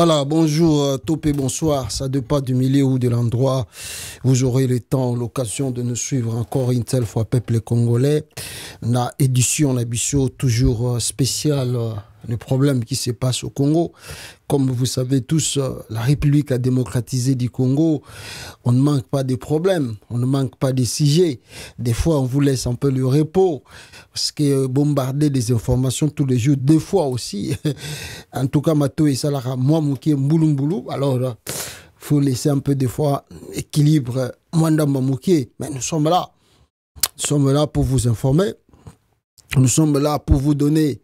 Voilà, bonjour euh, Topé, bonsoir. Ça dépend du milieu ou de l'endroit. Vous aurez le temps, l'occasion de nous suivre encore une telle fois, peuple congolais. La édition, la toujours euh, spéciale euh, les problèmes qui se passent au Congo. Comme vous savez tous, euh, la République a démocratisé du Congo. On ne manque pas de problèmes, on ne manque pas de sujets. Des fois, on vous laisse un peu le repos, parce que euh, bombarder des informations tous les jours, des fois aussi. en tout cas, Mato et Salara, moi, alors, euh, faut laisser un peu des fois équilibre, Mais nous sommes là. Nous sommes là pour vous informer. Nous sommes là pour vous donner,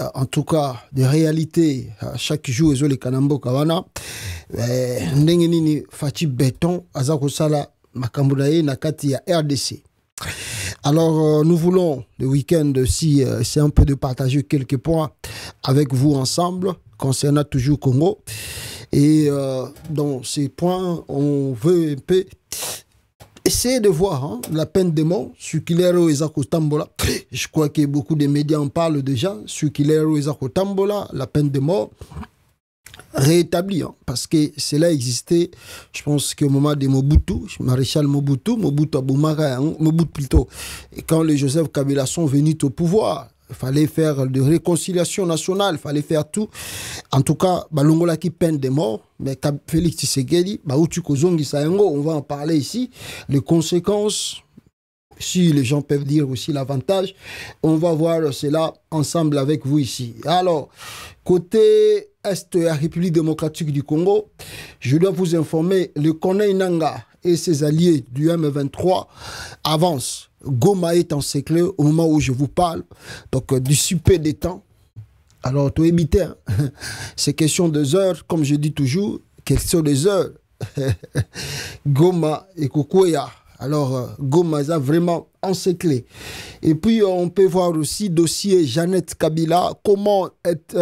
euh, en tout cas, des réalités euh, chaque jour. Et les Kanambo euh, Ndengenini Béton, Azakosala, RDC. Alors, nous voulons, le week-end, aussi, c'est un peu de partager quelques points avec vous ensemble, concernant toujours Congo. Et dans ces points, on veut un peu essayez de voir hein, la peine de mort sur Kilero Ezako Tambola. Je crois que beaucoup de médias en parlent déjà sur Kilero Ezako Tambola, la peine de mort rétablie, hein, parce que cela existait, je pense qu'au moment de Mobutu, maréchal Mobutu, Mobutu Aboumara, hein, Mobutu plutôt, et quand les Joseph Kabila sont venus au pouvoir, fallait faire de réconciliation nationale, fallait faire tout. En tout cas, là qui peine des morts, mais Félix Tshisekedi, bah, on va en parler ici, les conséquences, si les gens peuvent dire aussi l'avantage, on va voir cela ensemble avec vous ici. Alors, côté Est la République démocratique du Congo, je dois vous informer, le Konei Nanga et ses alliés du M23 avancent Goma est en au moment où je vous parle, donc euh, du super des temps. Alors, tout éviter, hein. c'est question des heures, comme je dis toujours, question des heures. Goma et Kokoya. Alors, euh, Goma est vraiment encerclé. Et puis, euh, on peut voir aussi dossier Jeannette Kabila, comment est,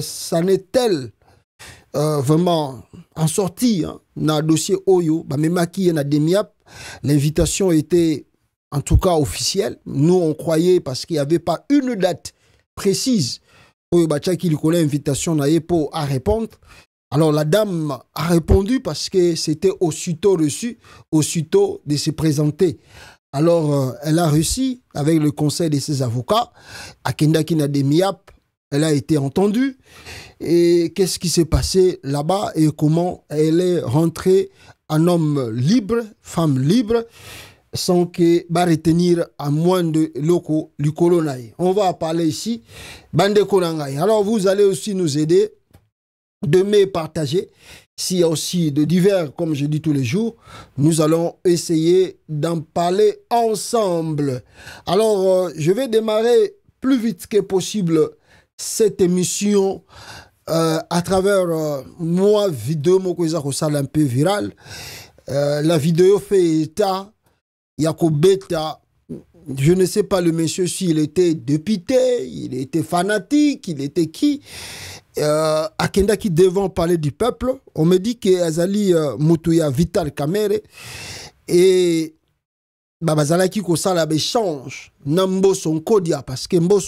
ça elle vraiment en sortie hein, dans le dossier Oyo, bah, même qui est Demiap, l'invitation était en tout cas officiel. Nous, on croyait parce qu'il n'y avait pas une date précise pour qui lui collait invitation pour à répondre. Alors la dame a répondu parce que c'était aussitôt reçu, aussitôt de se présenter. Alors euh, elle a réussi avec le conseil de ses avocats. à Akenda Miap elle a été entendue. Et qu'est-ce qui s'est passé là-bas et comment elle est rentrée en homme libre, femme libre sans que va retenir à moins de locaux du colonel. On va parler ici bande konangai. Alors vous allez aussi nous aider de me partager. S'il y a aussi de divers, comme je dis tous les jours, nous allons essayer d'en parler ensemble. Alors, euh, je vais démarrer plus vite que possible cette émission euh, à travers euh, moi vidéo Mon un peu virale. la vidéo fait état Yakobeta, je ne sais pas le monsieur s'il était député, il était fanatique, il était qui. Euh, Akenda qui devant parler du peuple, on me dit que Azali euh, Vital Kamere et Babazalaki Kosala change Nambo Kodia parce que Mbo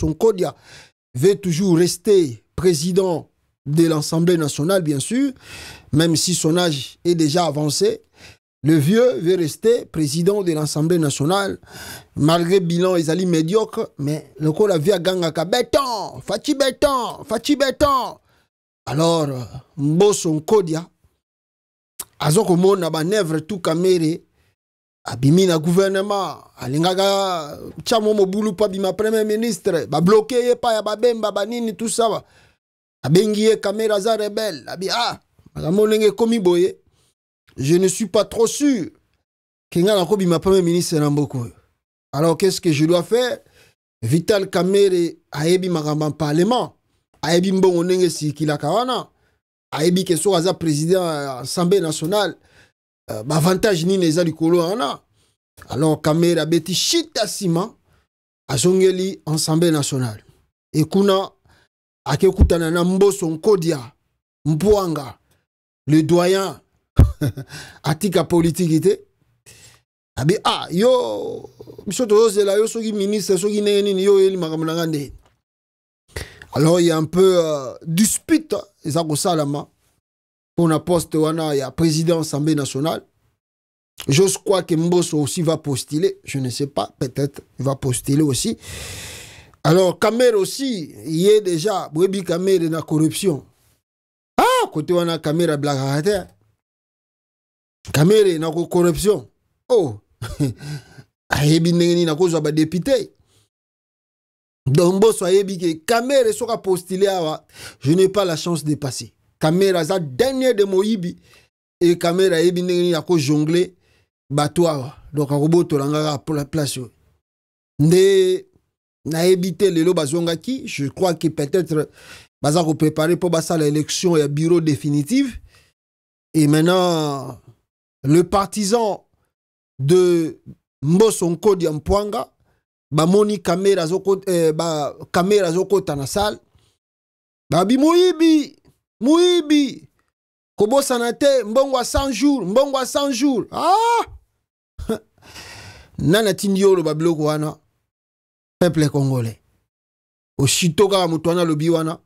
veut toujours rester président de l'Assemblée nationale, bien sûr, même si son âge est déjà avancé. Le vieux veut rester président de l'Assemblée nationale, malgré bilan et alliés médiocre, mais le coup la vie à Gangaka, béton, ben fati béton, ben fati béton. Alors, Mboson Kodia, Azoko na manœuvre tout caméré, abimi na gouvernement, alingaka, Tchamo Mobulu, ma premier ministre, ba bloqué, pa ya babemba, banini, tout ça. Abengiye, caméra za rebelle, abi ah, magamon komi boye. Je ne suis pas trop sûr. Kenga m'a premier ministre Nambokoyo. Alors qu'est-ce que je dois faire Vital Kamere ayebi makamba parlement. Aebi mbongo nenge sikila kawana. Ayebi keso aza président Assemblée nationale. Euh, avantage ni neza likolo wana. Alors Kamere abeti shita sima azongeli Assemblée nationale. Et kuna akekutana na son nkodia mpwanga le doyen atika politique ite abi ah yo biso là yo soki ministre soki nene nini yo oyeli makambo na alors il alors a un peu euh, dispute hein, Salama pour a, poste wana ya président assemblée nationale J'ose crois que Mbosso aussi va postuler. Je ne sais pas. Peut-être il va postuler aussi. Alors, Kamer aussi, il y a déjà Bwebi Kamer dans la corruption. Ah, côté on a Kamer à blague kamere na ko corruption oh ayebi ko nini ba député. donc mboso ayebi ke kamere soki awa je n'ai pas la chance de passer kamere za dernier de moibi. e kamere ayebi na nini jongle. bato awa donc akobotola pour la place né nde nayebi lelo je crois que peut-être baza pour mpo basala l'élection ya bureau définitive et maintenant le partisan de Mbosonko Diampwanga, bamoni kamera azokota ba, kamera zoko eh, Tanasal. babi mouibi. Mouibi. Kobo sanate, mbongo 100 jours, mbongo 100 jours, ah! Nana le bablo oloba peuple congolais oshito kaka moto wana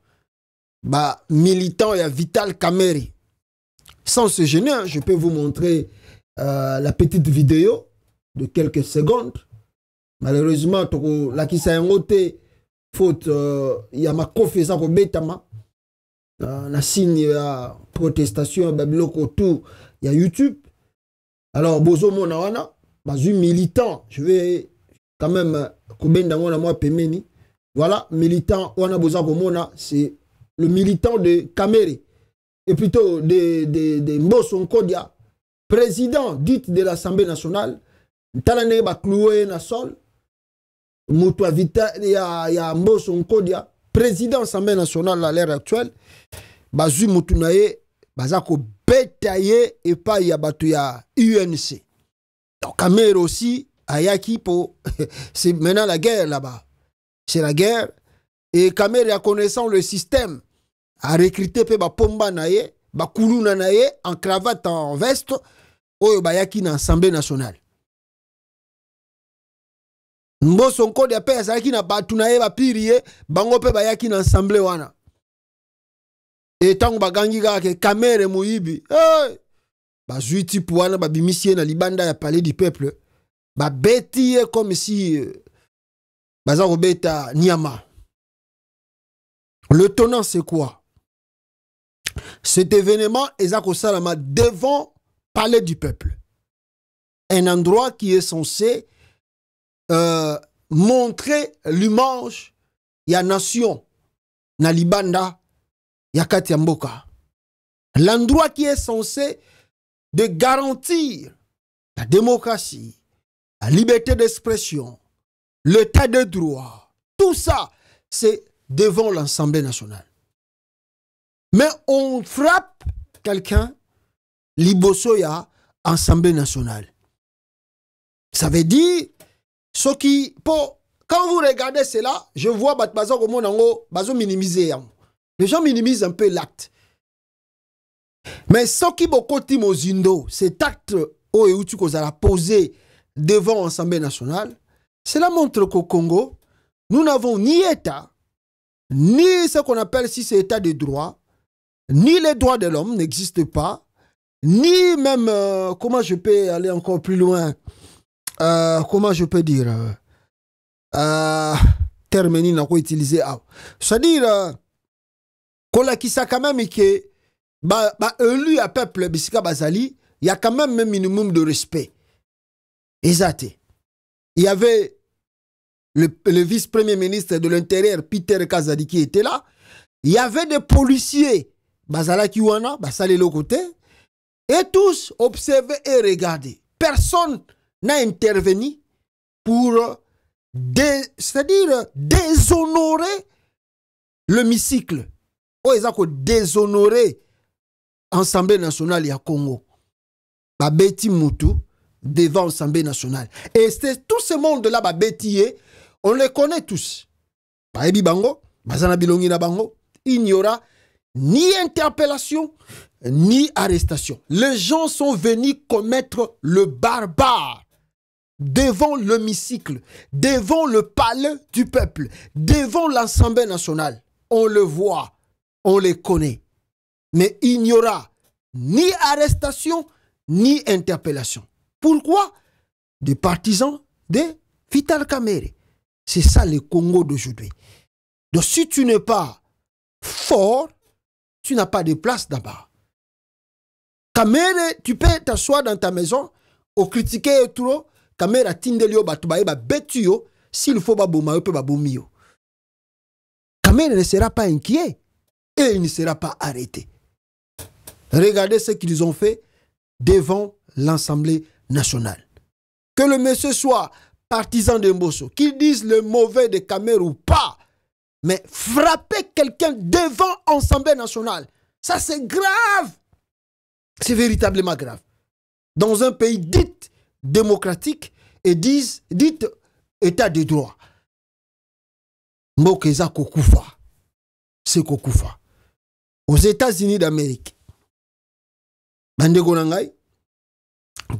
ba wana ya vital Kameri sans se gêner, je peux vous montrer euh, la petite vidéo de quelques secondes. Malheureusement, la qui s'est faute, il euh, y a ma confession Bétama. Betama. On euh, a signe la protestation, il y a YouTube. Alors, Bozo Bazu militant, je vais quand même, Koubenda mon moi Pemeni. Voilà, militant, Wana Mona, c'est le militant de Kamere et plutôt de, Mboson Kodia président dite de l'Assemblée nationale, talane ba cloué na sol, vita y a président de l'Assemblée nationale à l'ère actuelle, bazu mutunaye, bazako betaye et pas a ya UNC. Donc Kamer aussi, ayaki c'est maintenant la guerre là-bas. C'est la guerre. Et Kamer a connaissant le système a pe ba pomba na ye bakuluna na ye en cravate en veste oyo yaki na assemblée nationale mboso nkode mpe azalaki na ba na ye ba ye bango ba yaki na assemblée wana Etango ba gangi ga ke kamere mouibi. hey! ba type wana babimisi na libanda ya palais du peuple beti ye comme si ba baza beta niama le tonant c'est quoi cet événement est Salama devant palais du peuple. Un endroit qui est censé euh, montrer l'image la nation na libanda ya L'endroit qui est censé de garantir la démocratie, la liberté d'expression, l'état de droit, tout ça, c'est devant l'Assemblée nationale. Mais on frappe quelqu'un, Libosoya, Assemblée nationale. Ça veut dire, quand vous regardez cela, je vois que minimiser. Les gens minimisent un peu l'acte. Mais ce qui est Mozindo, cet acte où tu as posé devant l'Assemblée nationale, cela montre qu'au Congo, nous n'avons ni État, ni ce qu'on appelle si c'est État de droit, ni les droits de l'homme n'existent pas, ni même, euh, comment je peux aller encore plus loin, euh, comment je peux dire, euh, euh terme n'a pas utilisé. Ah. C'est-à-dire, qu'on a qui quand même, que, bah, bah, élu à peuple, bisika bazali, il y a quand même un minimum de respect. Exact. Il y avait le, le vice-premier ministre de l'Intérieur, Peter Kazadi, qui était là. Il y avait des policiers Kiwana, Kiwana, basala côté. et tous observés et regardés. personne n'a intervenu pour c'est-à-dire déshonorer l'hémicycle oh ont l'Assemblée l'Assemblée nationale ya congo babeti Moutou devant l'Assemblée nationale et c'est tout ce monde là babeti eh, on les connaît tous bango Bazana bilongi bango Ignora ni interpellation, ni arrestation. Les gens sont venus commettre le barbare devant l'hémicycle, devant le palais du peuple, devant l'Assemblée nationale. On le voit, on les connaît. Mais il n'y aura ni arrestation, ni interpellation. Pourquoi Des partisans de Vital Kamere. C'est ça le Congo d'aujourd'hui. Donc si tu n'es pas fort, tu n'as pas de place là-bas. Ta tu peux t'asseoir dans ta maison, au critiquer trop, ta mère a tindelio batubaye ba yo, s'il faut babouma, peut baboumio. Ta mère ne sera pas inquiet et il ne sera pas arrêté. Regardez ce qu'ils ont fait devant l'Assemblée nationale. Que le monsieur soit partisan de Mbosso, qu'il dise le mauvais de Kamer ou pas, mais frapper quelqu'un devant l'ensemble nationale, ça c'est grave. C'est véritablement grave. Dans un pays dit démocratique et dit, état de droit. Mokeza Kokoufa, C'est Kokoufa. Aux États-Unis d'Amérique,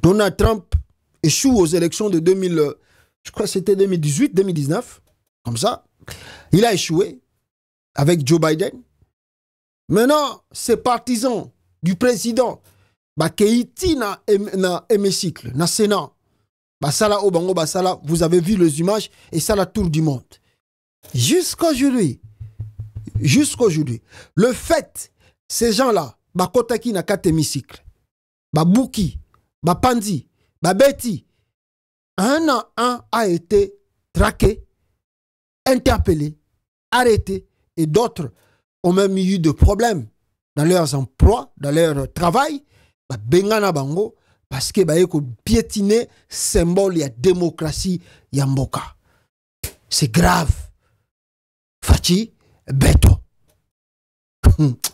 Donald Trump échoue aux élections de 2000, je crois que c'était 2018, 2019, comme ça. Il a échoué avec Joe Biden. Maintenant, ses partisans du président, bah, étaient dans l'hémicycle, dans le Sénat, bah, bah, vous avez vu les images, et ça la tour du monde. Jusqu'aujourd'hui, jusqu'aujourd'hui, le fait, ces gens-là, bah, Kotaki n'a quatre hémicycles, bah, Bouki, bah, Pandi, bah, Betty, un à un a été traqué interpellés, arrêtés, et d'autres ont même eu des problèmes dans leurs emplois, dans leur travail, bah, bengana bango, parce que bah, piétiner symbole la démocratie yamboka. C'est grave. Fati, beto.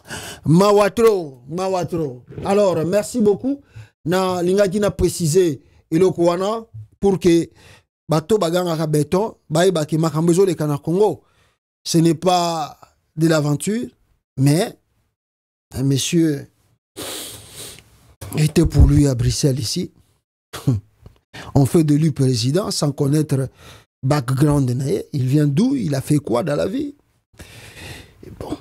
mawatro, mawatro. Alors, merci beaucoup. Na lingadina na préciser pour que bato congo ce n'est pas de l'aventure mais un hein, monsieur était pour lui à bruxelles ici on fait de lui président sans connaître background il vient d'où il a fait quoi dans la vie bon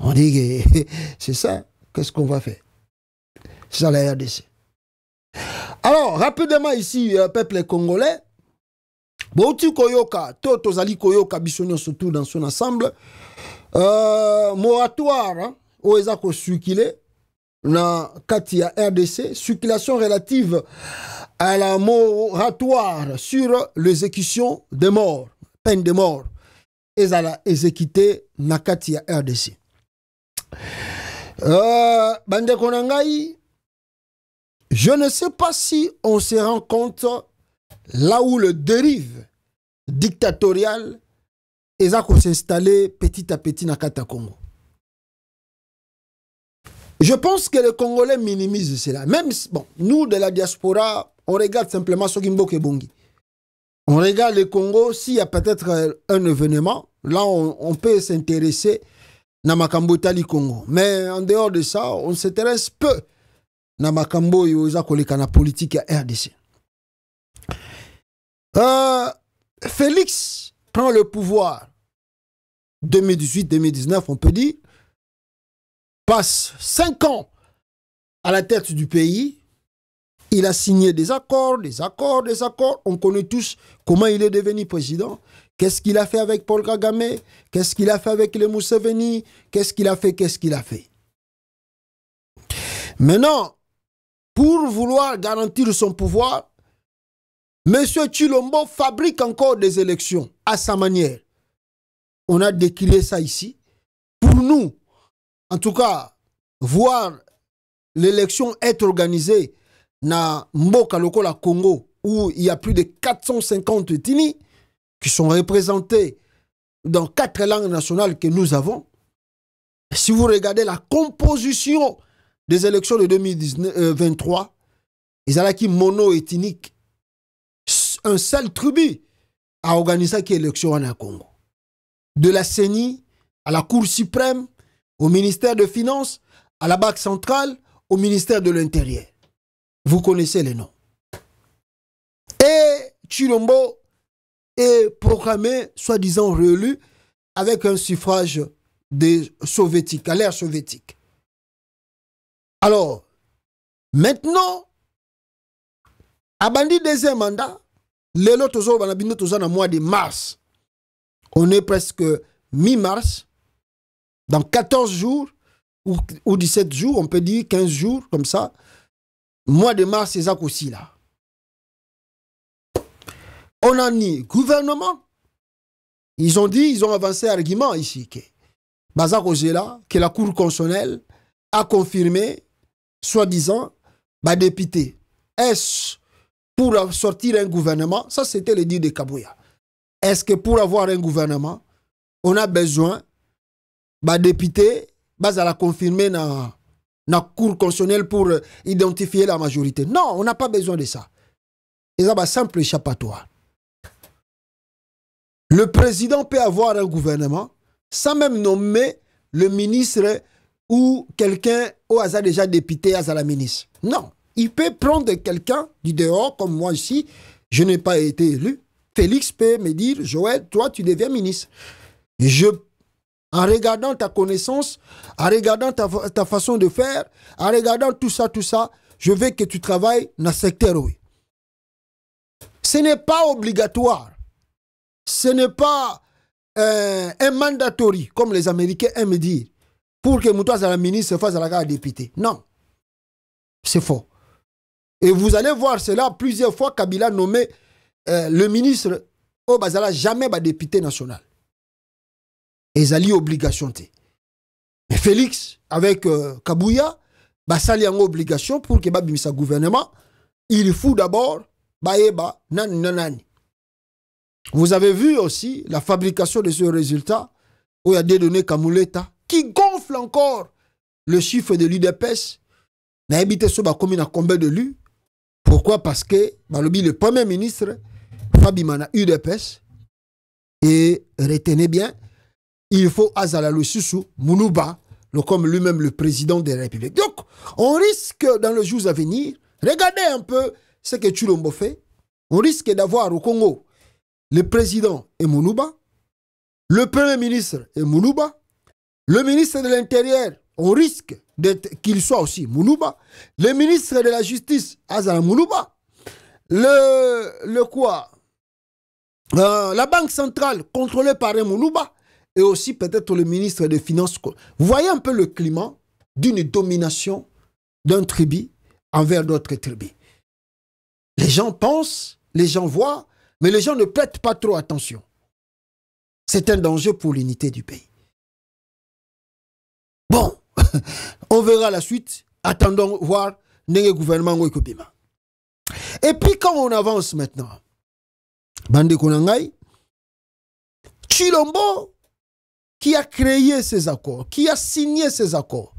on dit que c'est ça qu'est-ce qu'on va faire c'est ça la RDC alors rapidement ici euh, peuple congolais bouti koyoka to zali koyoka biso nyonso dans son ensemble euh, moratoire hein, oyo qui kosukile na Katia rdc circulation relative à la moratoire sur l'exécution de mort, peine de mort ezala exécuté na Katia rdc euh, bande je ne sais pas si on se rend compte là où le dérive dictatorial dictatoriale à s'installer petit à petit dans le Congo. Je pense que les Congolais minimisent cela. Même bon, nous de la diaspora, on regarde simplement ce et bon. On regarde le Congo, s'il y a peut-être un événement, là on, peut s'intéresser na makambo Congo. Mais en dehors de ça, on s'intéresse peu na makambo et aux politique à RDC. Euh, Félix prend le pouvoir. 2018-2019, on peut dire. Passe cinq ans à la tête du pays. Il a signé des accords, des accords, des accords. On connaît tous comment il est devenu président. Qu'est-ce qu'il a fait avec Paul Kagame Qu'est-ce qu'il a fait avec les Mousseveni Qu'est-ce qu'il a fait Qu'est-ce qu'il a fait Maintenant, pour vouloir garantir son pouvoir, Monsieur Chilombo fabrique encore des élections à sa manière. On a décrié ça ici. Pour nous, en tout cas, voir l'élection être organisée na Mboka Lokola Congo, où il y a plus de 450 ethnies qui sont représentées dans quatre langues nationales que nous avons. Si vous regardez la composition des élections de 2023, ils allaient qui mono-ethnique un seul tribut à organiser qui élection en Congo. De la CENI à la Cour suprême, au ministère des Finances, à la Banque centrale, au ministère de l'Intérieur. Vous connaissez les noms. Et Chilombo est proclamé, soi-disant réélu, avec un suffrage des soviétiques, à l'ère soviétique. Alors, maintenant, Abandi deuxième mandat, les lelo tozoloba na bino dans le mois de mars on est presque mi-mars dans 14 jours ou, 17 jours on peut dire 15 jours comme ça mois de mars c'est aussi là. on a ni gouvernement ils ont dit ils ont avancé argument ici que que la cour constitutionnelle a confirmé soi-disant bah, député est pour sortir un gouvernement, ça c'était le dit de Kabouya. Est-ce que pour avoir un gouvernement, on a besoin bah député bas à la confirmer dans la cour constitutionnelle pour euh, identifier la majorité. Non, on n'a pas besoin de ça. C'est un bah, simple échappatoire. Le président peut avoir un gouvernement sans même nommer le ministre ou quelqu'un au hasard déjà député à la ministre. Non. Il peut prendre quelqu'un du dehors, comme moi ici, je n'ai pas été élu. Félix peut me dire, Joël, toi, tu deviens ministre. Je, en regardant ta connaissance, en regardant ta, façon de faire, en regardant tout ça, tout ça, je veux que tu travailles dans le secteur. Oui. Ce n'est pas obligatoire. Ce n'est pas euh, un mandatory, comme les Américains aiment dire, pour que toi à la ministre fasse à la garde député. Non. C'est faux. Et vous allez voir cela plusieurs fois, Kabila nommé euh, le ministre au Bazala jamais député national. Et zali obligation. Mais Félix, avec euh, Kabouya, bah, ça obligation pour que bah, gouvernement, il faut d'abord, Vous avez vu aussi la fabrication de ce résultat où il y a des données Kamouleta qui gonfle encore le chiffre de l'UDPS. N'a habité commune à combien de lui pourquoi Parce que le Premier ministre, Fabimana UDPS, et retenez bien, il faut Azala Lususu, Mounouba, comme lui-même le président de la République. Donc, on risque dans les jours à venir, regardez un peu ce que Chulombo fait, on risque d'avoir au Congo le président et Mounouba, le Premier ministre et Mounouba, le ministre de l'Intérieur on risque qu'il soit aussi Moulouba. Le ministre de la Justice, Azala Moulouba. Le, quoi euh, La Banque centrale, contrôlée par Moulouba. Et aussi peut-être le ministre des Finances. Vous voyez un peu le climat d'une domination d'un tribut envers d'autres tribus. Les gens pensent, les gens voient, mais les gens ne prêtent pas trop attention. C'est un danger pour l'unité du pays. Bon, On verra la suite. Attendons voir le gouvernement Et puis quand on avance maintenant, Bande Chilombo, qui a créé ces accords, qui a signé ces accords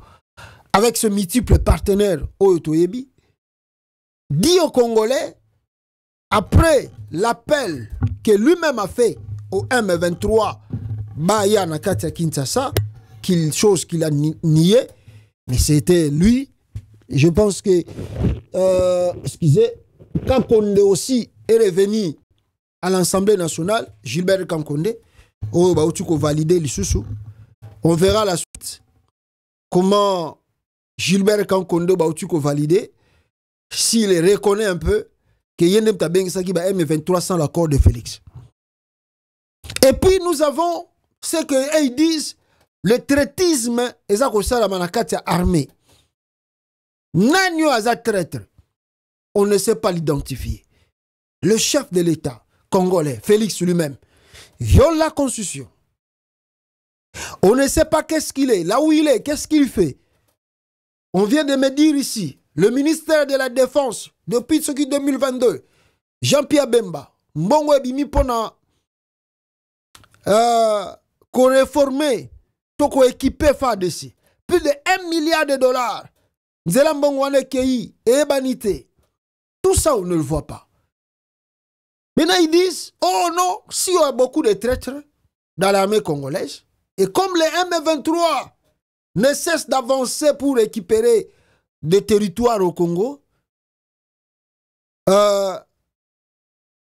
avec ce multiple partenaire Oyotoyebi, dit aux Congolais, après l'appel que lui-même a fait au M23 Baya Nakatia Kinshasa, chose qu'il a nié mais c'était lui. Je pense que, euh, excusez, quand aussi est revenu à l'Assemblée nationale, Gilbert Kankonde, au oh, bah, validé valider les sous On verra la suite. Comment Gilbert Kankonde, bah, va valider, s'il reconnaît un peu que Yendem ça qui va M23 sans l'accord de Félix. Et puis nous avons ce qu'ils disent le traitisme ça à ça la armée N'anyo traître on ne sait pas l'identifier le chef de l'état congolais félix lui-même viole la constitution on ne sait pas qu'est-ce qu'il est là où il est qu'est-ce qu'il fait on vient de me dire ici le ministère de la défense depuis ce qui est 2022 jean-pierre bemba mbongo ebimi euh, qu'on euh, toko équipé FADC. Plus de 1 milliard de dollars. et Ebanité. Tout ça, on ne le voit pas. Maintenant, ils disent, oh non, s'il y a beaucoup de traîtres dans l'armée congolaise, et comme les M23 ne cessent d'avancer pour récupérer des territoires au Congo, euh,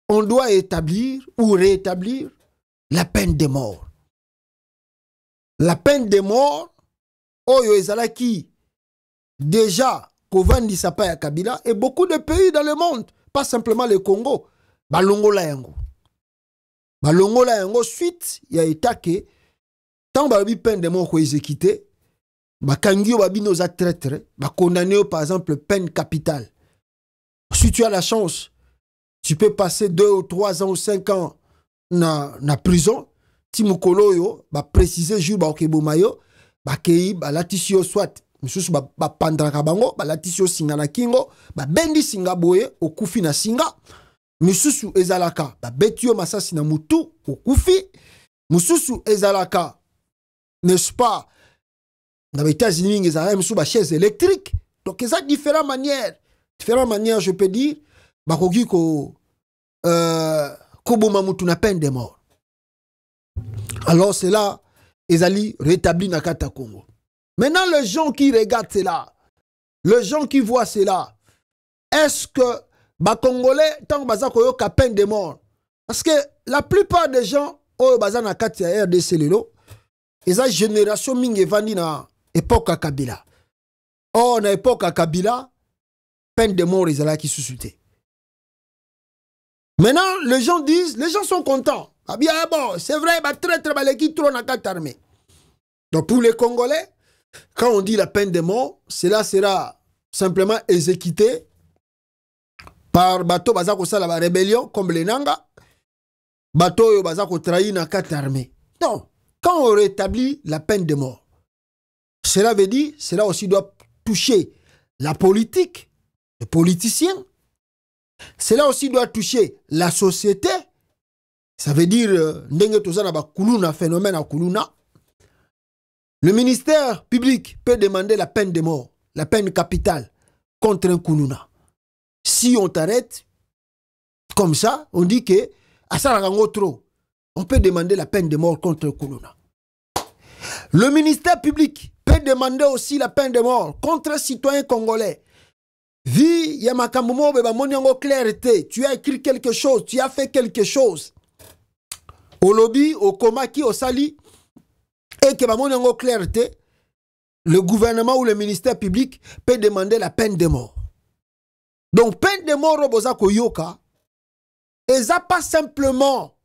on doit établir ou réétablir la peine de mort la peine de mort oyo déjà Kovandi Sapa à kabila et beaucoup de pays dans le monde pas simplement le congo Balongo yango Balongo yango suite y a ya tant que la peine de mort quand bakangi yo nous oza traître condamné par exemple peine capitale si tu as la chance tu peux passer deux ou trois ans ou cinq ans na, na prison ti précisé ba préciser jour ba yo bakei soit soit, swat ba pandra kabango, ba latisio singa na kingo bendi singa boye okufi na singa misusu ezalaka ba betio masasi na mutu okufi mosusu ezalaka n'est-ce pas les états unis même eh, sous ba chaise électrique donc ça différentes manières différentes manières je peux dire ba ko euh, na mort alors cela, Ezali rétablit à Congo. Maintenant, les gens qui regardent cela, les gens qui voient cela, est-ce que les Congolais, tant que peine de mort, parce que la plupart des gens, ils ont na de mort, RDC lelo, génération est Dans l'époque Kabila. Or na l'époque à Kabila, peine de mort qui qui Maintenant, les gens disent, les gens sont contents. Abia, ah ah bon, c'est vrai, bah, très, très, Donc, pour les Congolais, quand on dit la peine de mort, cela sera simplement exécuté par bateau baza la rébellion comme les nanga bateau oyo baza kotrahi na non quand on rétablit la peine de mort cela veut dire cela aussi doit toucher la politique le politicien cela aussi doit toucher la société ça veut dire, euh, phénomène à Le ministère public peut demander la peine de mort, la peine capitale contre un kuluna. Si on t'arrête, comme ça, on dit que à trop, on peut demander la peine de mort contre un kuluna. Le ministère public peut demander aussi la peine de mort contre un citoyen congolais. Vie, tu as écrit quelque chose, tu as fait quelque chose olobi okomaki osali eke au sali, et que le gouvernement ou le ministère public peut demander la peine de mort donc peine de mort au boza et ça pas simplement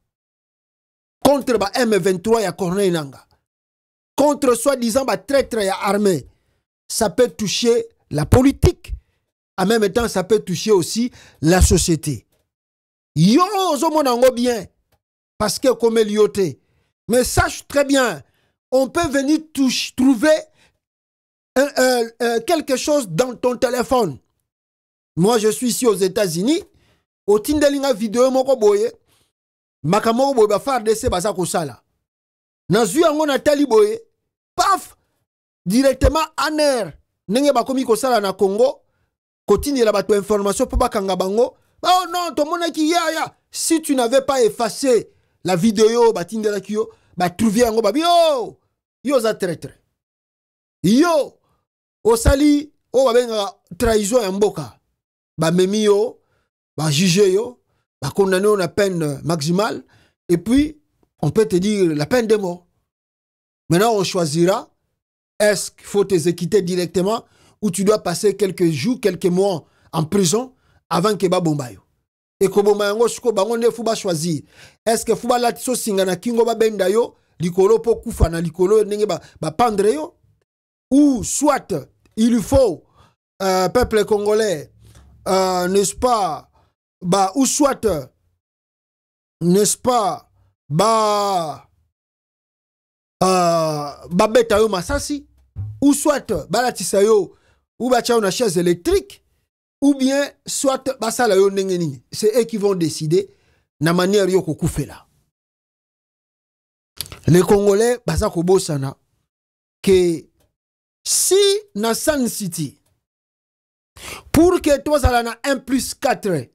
contre ba m23 ya corneille nanga contre soi-disant bah, traître ya armée ça peut toucher la politique en même temps ça peut toucher aussi la société yo bien parce que comme lioté. Mais sache très bien, on peut venir trouver euh, euh, quelque chose dans ton téléphone. Moi, je suis ici aux États-Unis. Au Tindelinga vidéo, moko boye. Makamoko boye, ba faire de basa là? Dans yango na tali boye. Paf! Directement en air. Nenge bakomi kosala na Congo. Kotine la tu information pour bakanga bango. Oh non, ton ki ya ya. Si tu n'avais pas effacé la vidéo, batindelaki bah la yango babi yo yo za traître yo osali oyo oh, bah, benga trahison ya mboka jugé yo bah, jugé yo bakondane on la peine maximale et puis on peut te dire la peine de mort maintenant on choisira est-ce qu'il faut t'exécuter directement ou tu dois passer quelques jours quelques mois en prison avant que ba yo ekoboma yango sikoyo bango nde fu bashoisir estce fu balati so singa na kingo babenda yo likolo mpo kufa na likolo ndenge bapandre ba yo ou soit il faut euh, peuple congolais euh, n'est-ce pas ba ou soit n'est-ce pas ba euh, babeta yo masasi ou soit balatisa yo ou batya yo na chaise électrique ou bien soit bah, nengeni c'est eux qui vont décider la manière yo là. les congolais c'est bah, bosana que si na San City pour que toi ça na 1 plus 4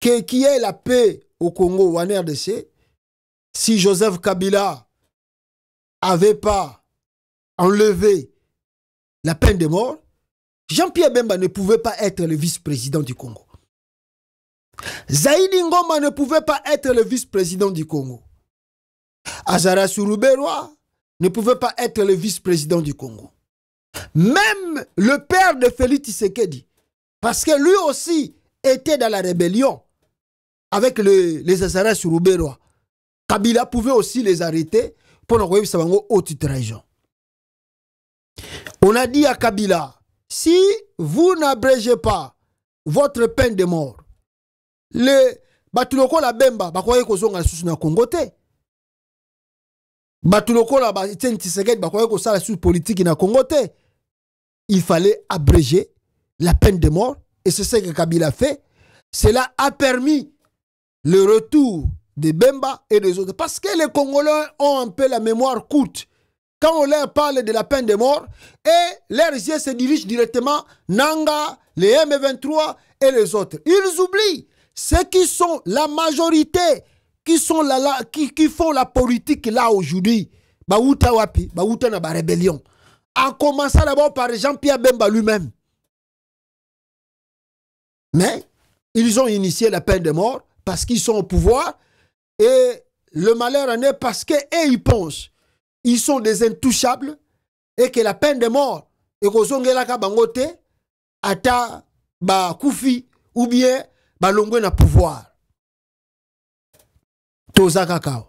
que qui est la paix au Congo ou en RDC si Joseph Kabila avait pas enlevé la peine de mort Jean-Pierre Bemba ne pouvait pas être le vice-président du Congo. Zaidi Ngoma ne pouvait pas être le vice-président du Congo. Azara Sourouberwa ne pouvait pas être le vice-président du Congo. Même le père de Félix Tshisekedi, parce que lui aussi était dans la rébellion avec les Azara Sourouberwa. Kabila pouvait aussi les arrêter pour envoyer au. haute trahison. On a dit à Kabila, si vous n'abrégez pas votre peine de mort, le Batuloko, la bemba bakoki kozonga lisusu na kongo batuloko la lokola politique na il fallait abréger la peine de mort et c'est ce que kabila fait cela a permis le retour de bemba et des autres parce que les congolais ont un peu la mémoire courte quand on leur parle de la peine de mort, et leurs yeux se dirigent directement Nanga, les M23 et les autres. Ils oublient ceux qui sont la majorité, qui, sont la, qui, font la politique là aujourd'hui. Bahouta wapi, na rébellion. En commençant d'abord par Jean-Pierre Bemba lui-même. Mais ils ont initié la peine de mort parce qu'ils sont au pouvoir et le malheur en est parce qu'ils pensent ils sont des intouchables et que la peine de mort ekozongelaka bango te ata kufi ou bien balongwe na pouvoir toza kakao,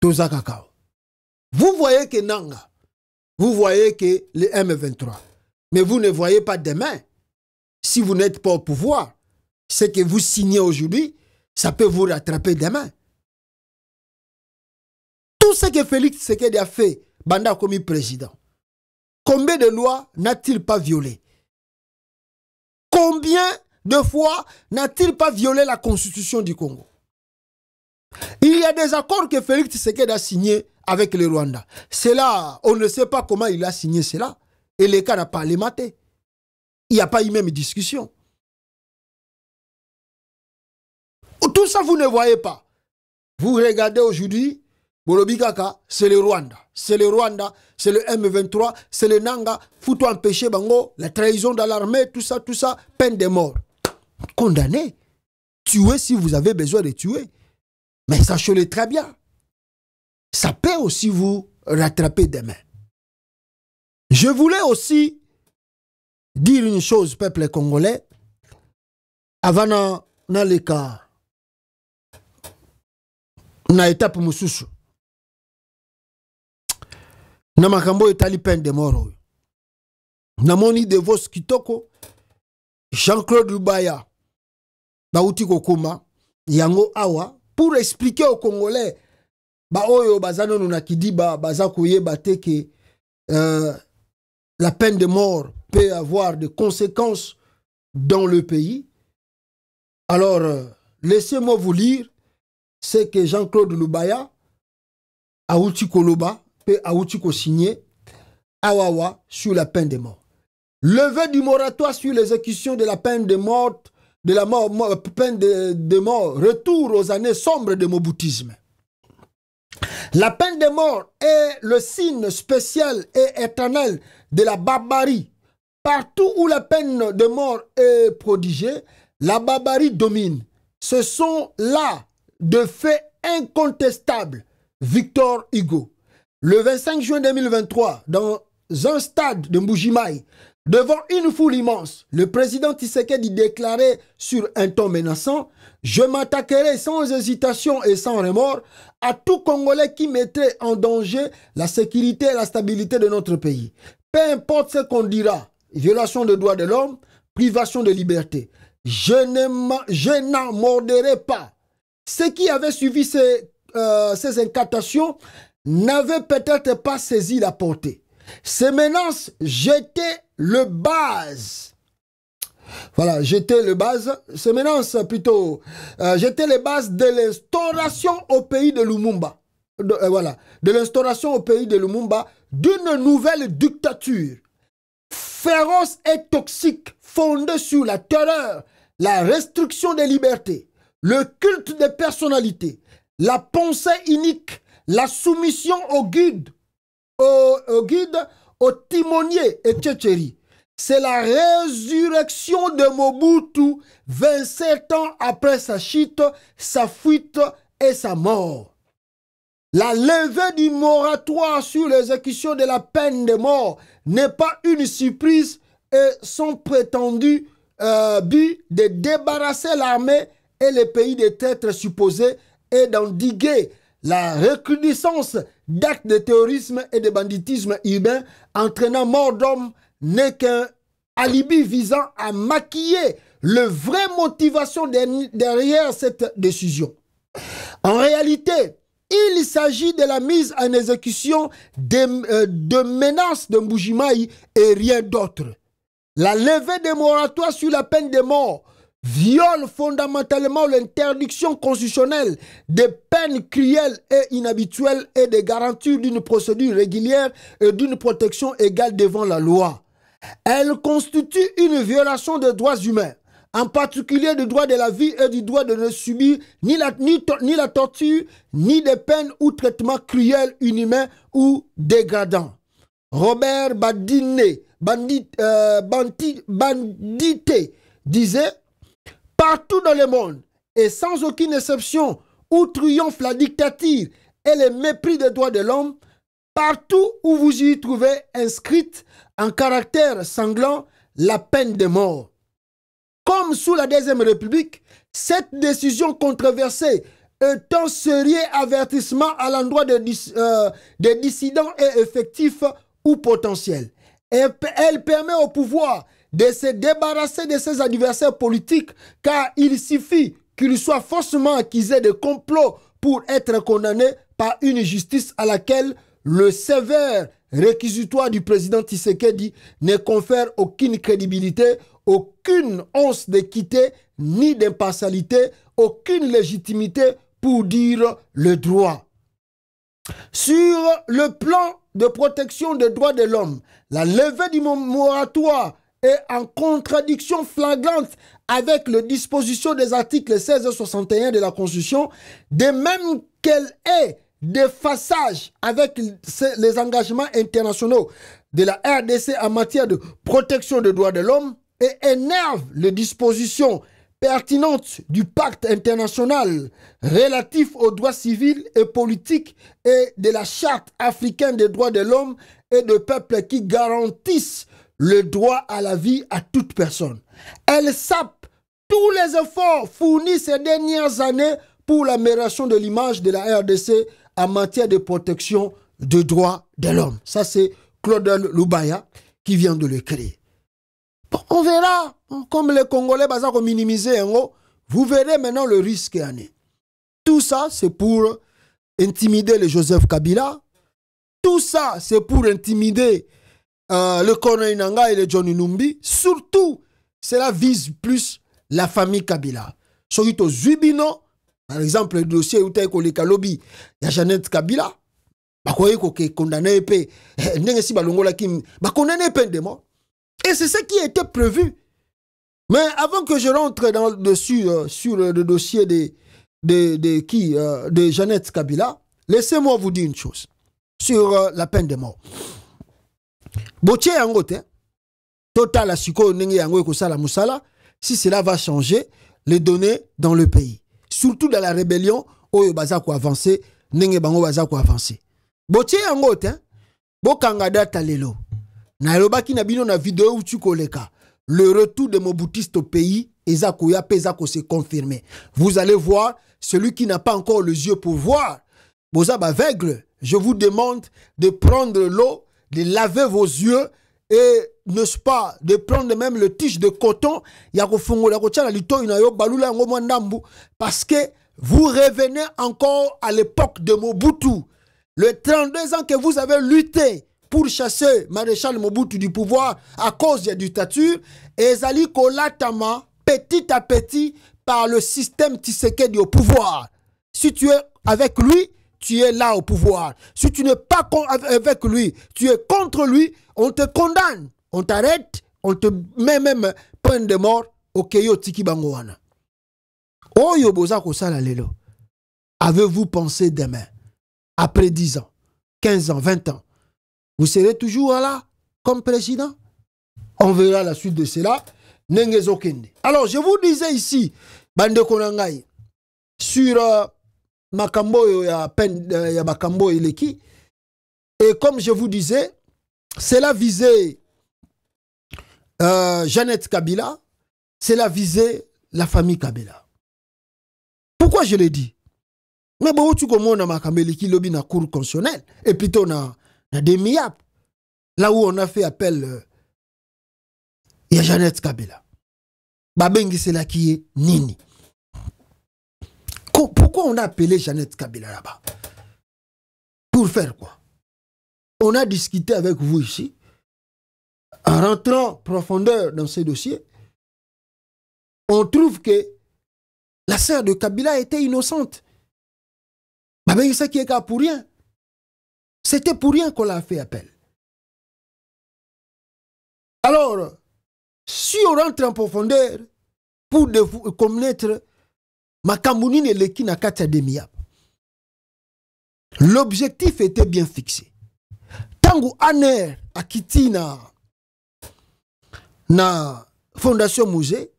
toza kakao. vous voyez que nanga vous voyez que le M23 mais vous ne voyez pas demain si vous n'êtes pas au pouvoir ce que vous signez aujourd'hui ça peut vous rattraper demain tout ce que Félix Tshisekedi a fait, Banda comme commis président. Combien de lois n'a-t-il pas violé Combien de fois n'a-t-il pas violé la constitution du Congo Il y a des accords que Félix Tshisekedi a signés avec le Rwanda. Cela, on ne sait pas comment il a signé cela. Et les cas n'a pas les maté. Il n'y a pas eu même discussion. Tout ça, vous ne voyez pas. Vous regardez aujourd'hui c'est le rwanda c'est le rwanda c'est le m23 c'est le nanga faut empêcher bango la trahison dans l'armée tout ça tout ça peine de mort condamné tué si vous avez besoin de tuer mais sachez-le très bien ça peut aussi vous rattraper demain je voulais aussi dire une chose peuple congolais avant dans les cas dans l'étape na makambo oyo etali peine de mort oyo de devos kitoko jean-claude lubaya bauti kokoma yango awa pour expliquer aux congolais ba baza nanu na kidiba baza yeba te euh, la peine de mort peut avoir des conséquences dans le pays alors euh, laissez-moi vous lire ce que jean-claude lubaya auti koloba pe Ouchiko signé Awawa sur la peine de mort. Levé du moratoire sur l'exécution de la peine de mort, de la peine de, mort, retour aux années sombres de Mobutisme. La peine de mort est le signe spécial et éternel de la barbarie. Partout où la peine de mort est prodigée, la barbarie domine. Ce sont là de faits incontestables. Victor Hugo le 25 juin 2023, dans un stade de Mbujimaï, devant une foule immense, le président Tshisekedi déclarait sur un ton menaçant Je m'attaquerai sans hésitation et sans remords à tout Congolais qui mettrait en danger la sécurité et la stabilité de notre pays. Peu importe ce qu'on dira, violation des droits de l'homme, privation de liberté. Je n'en morderai pas. Ceux qui avaient suivi ces, euh, ces incantations n'avait peut-être pas saisi la portée. Ces menaces jetaient le base. Voilà, le base ces menaces plutôt, euh, le les de l'instauration au pays de Lumumba. Euh, voilà, de l'instauration au pays de Lumumba d'une nouvelle dictature féroce et toxique fondée sur la terreur, la restriction des libertés, le culte des personnalités, la pensée inique la soumission au guide, au, guide, au timonier et Tchétchéri. C'est la résurrection de Mobutu 27 ans après sa chute, sa fuite et sa mort. La levée du moratoire sur l'exécution de la peine de mort n'est pas une surprise et son prétendu euh, but de débarrasser l'armée et le pays des traîtres supposés et d'endiguer la recrudescence d'actes de terrorisme et de banditisme urbain entraînant mort d'hommes n'est qu'un alibi visant à maquiller le vraie motivation derrière cette décision. En réalité, il s'agit de la mise en exécution euh, de, menaces de Mboujimaï et rien d'autre. La levée des moratoires sur la peine de mort viole fondamentalement l'interdiction constitutionnelle des peines cruelles et inhabituelles et des garanties d'une procédure régulière et d'une protection égale devant la loi. Elle constitue une violation des droits humains, en particulier du droit de la vie et du droit de ne subir ni la, la torture, ni des peines ou traitements cruels, inhumains ou dégradants. Robert Badine, euh, bandité, disait partout dans le monde, et sans aucune exception, où triomphe la dictature et le mépris des droits de l'homme, partout où vous y trouvez inscrite en caractère sanglant la peine de mort. Comme sous la Deuxième République, cette décision controversée est un sérieux avertissement à l'endroit des, euh, dissidents et effectifs ou potentiels. elle permet au pouvoir de se débarrasser de ses adversaires politiques, car il suffit qu'il soit forcément accusé de complot pour être condamné par une justice à laquelle le sévère réquisitoire du président Tshisekedi ne confère aucune crédibilité, aucune once d'équité ni d'impartialité, aucune légitimité pour dire le droit. Sur le plan de protection des droits de l'homme, la levée du moratoire est en contradiction flagrante avec les dispositions des articles 16 et 61 de la Constitution, de même qu'elle est d'effaçage avec les engagements internationaux de la RDC en matière de protection des droits de l'homme et énerve les dispositions pertinentes du pacte international relatif aux droits civils et politiques et de la charte africaine des droits de l'homme et de peuples qui garantissent le droit à la vie à toute personne. Elle sape tous les efforts fournis ces dernières années pour l'amélioration de l'image de la RDC en matière de protection des droits de l'homme. Ça, c'est Claude Lubaya qui vient de le créer. on verra, comme les Congolais, bah, ont minimiser en hein, haut, oh. vous verrez maintenant le risque en est. Tout ça, c'est pour intimider le Joseph Kabila. Tout ça, c'est pour intimider euh, le Colonel Nanga et le Johnny Numbi, surtout, cela vise plus la famille Kabila. Surtout Zubino, par exemple le dossier où euta le Kalobi, ya Janet Kabila Jeannette Kabila... Je bah, crois eh, ndenge y a bakondane bah, une peine de mort et c'est ce qui était prévu mais avant que je rentre dans, dessus euh, sur le, dossier de, de, de qui euh, de Jeannette Kabila laissez-moi vous dire une chose sur la peine de mort boche yango te totala sikoyo ndenge yango sala musala. si cela va changer les données dans le pays surtout dans la rébellion oyo baza avancer, ndenge bango baza koavanse botie yango te bokanga data lelo nalobaki na bino na video uchukoleka le retour de moboutiste au pays eza pesa ko se confirmer. vous allez voir celui qui n'a pas encore les yeux pour voir Bozaba baveugle je vous demande de prendre l'eau de laver vos yeux et n'est-ce pas de prendre même le tige de coton parce que vous revenez encore à l'époque de Mobutu le 32 ans que vous avez lutté pour chasser maréchal Mobutu du pouvoir à cause de la dictature ezali kolatama petit à petit par le système tisséqué au pouvoir si tu es avec lui tu es là au pouvoir. Si tu n'es pas avec lui, tu es contre lui, on te condamne, on t'arrête, on te met même peine de mort au Keyo Tiki Bangoana. Oyo Boza Avez-vous pensé demain, après 10 ans, 15 ans, 20 ans, vous serez toujours là comme président On verra la suite de cela. Alors, je vous disais ici, Bande Konangai, sur. Euh, makambo ya euh, ya makambo et comme je vous disais cela visait euh, Jeannette Kabila cela visait la famille Kabila pourquoi je l'ai dit mais bon tu comprends makambo eleki lobby na cour constitutionnelle et plutôt na na demiap là où on a fait appel euh, ya Jeannette Kabila qui est nini pourquoi on a appelé Jeannette Kabila là-bas Pour faire quoi On a discuté avec vous ici, en rentrant profondeur dans ces dossiers, on trouve que la sœur de Kabila était innocente. Mais il sait qui est pour rien. C'était pour rien qu'on l'a fait appel. Alors, si on rentre en profondeur pour connaître ne leki na l'objectif était bien fixé Tango aner akiti na na fondation musée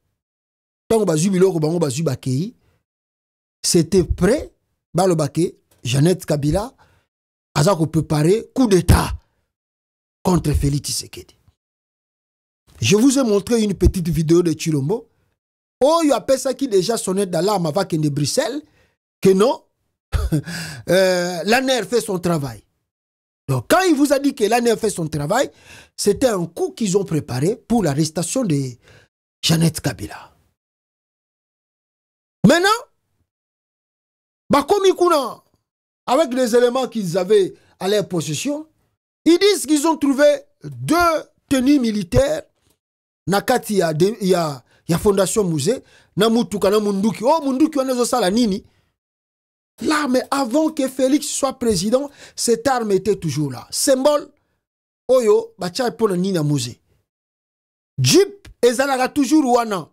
Tango Bazu biloko bango Bazu bakei c'était prêt jeannette kabila aza préparer coup d'état contre félix tshisekedi je vous ai montré une petite vidéo de chilombo Oh, y a il qui qui déjà sonné d'alarme de bruxelles que non l'ANER euh, fait son travail donc quand il vous a dit que l'ANER fait son travail c'était un coup qu'ils ont préparé pour l'arrestation de Jeannette Kabila maintenant bakomi avec les éléments qu'ils avaient à leur possession ils disent qu'ils ont trouvé deux tenues militaires Nakati il y a la fondation musée na mutuka na munduki oh munduki wana la nini l'arme avant que félix soit président cette arme était toujours là symbole oyo pour la nini na musée jip ezalaka toujours wana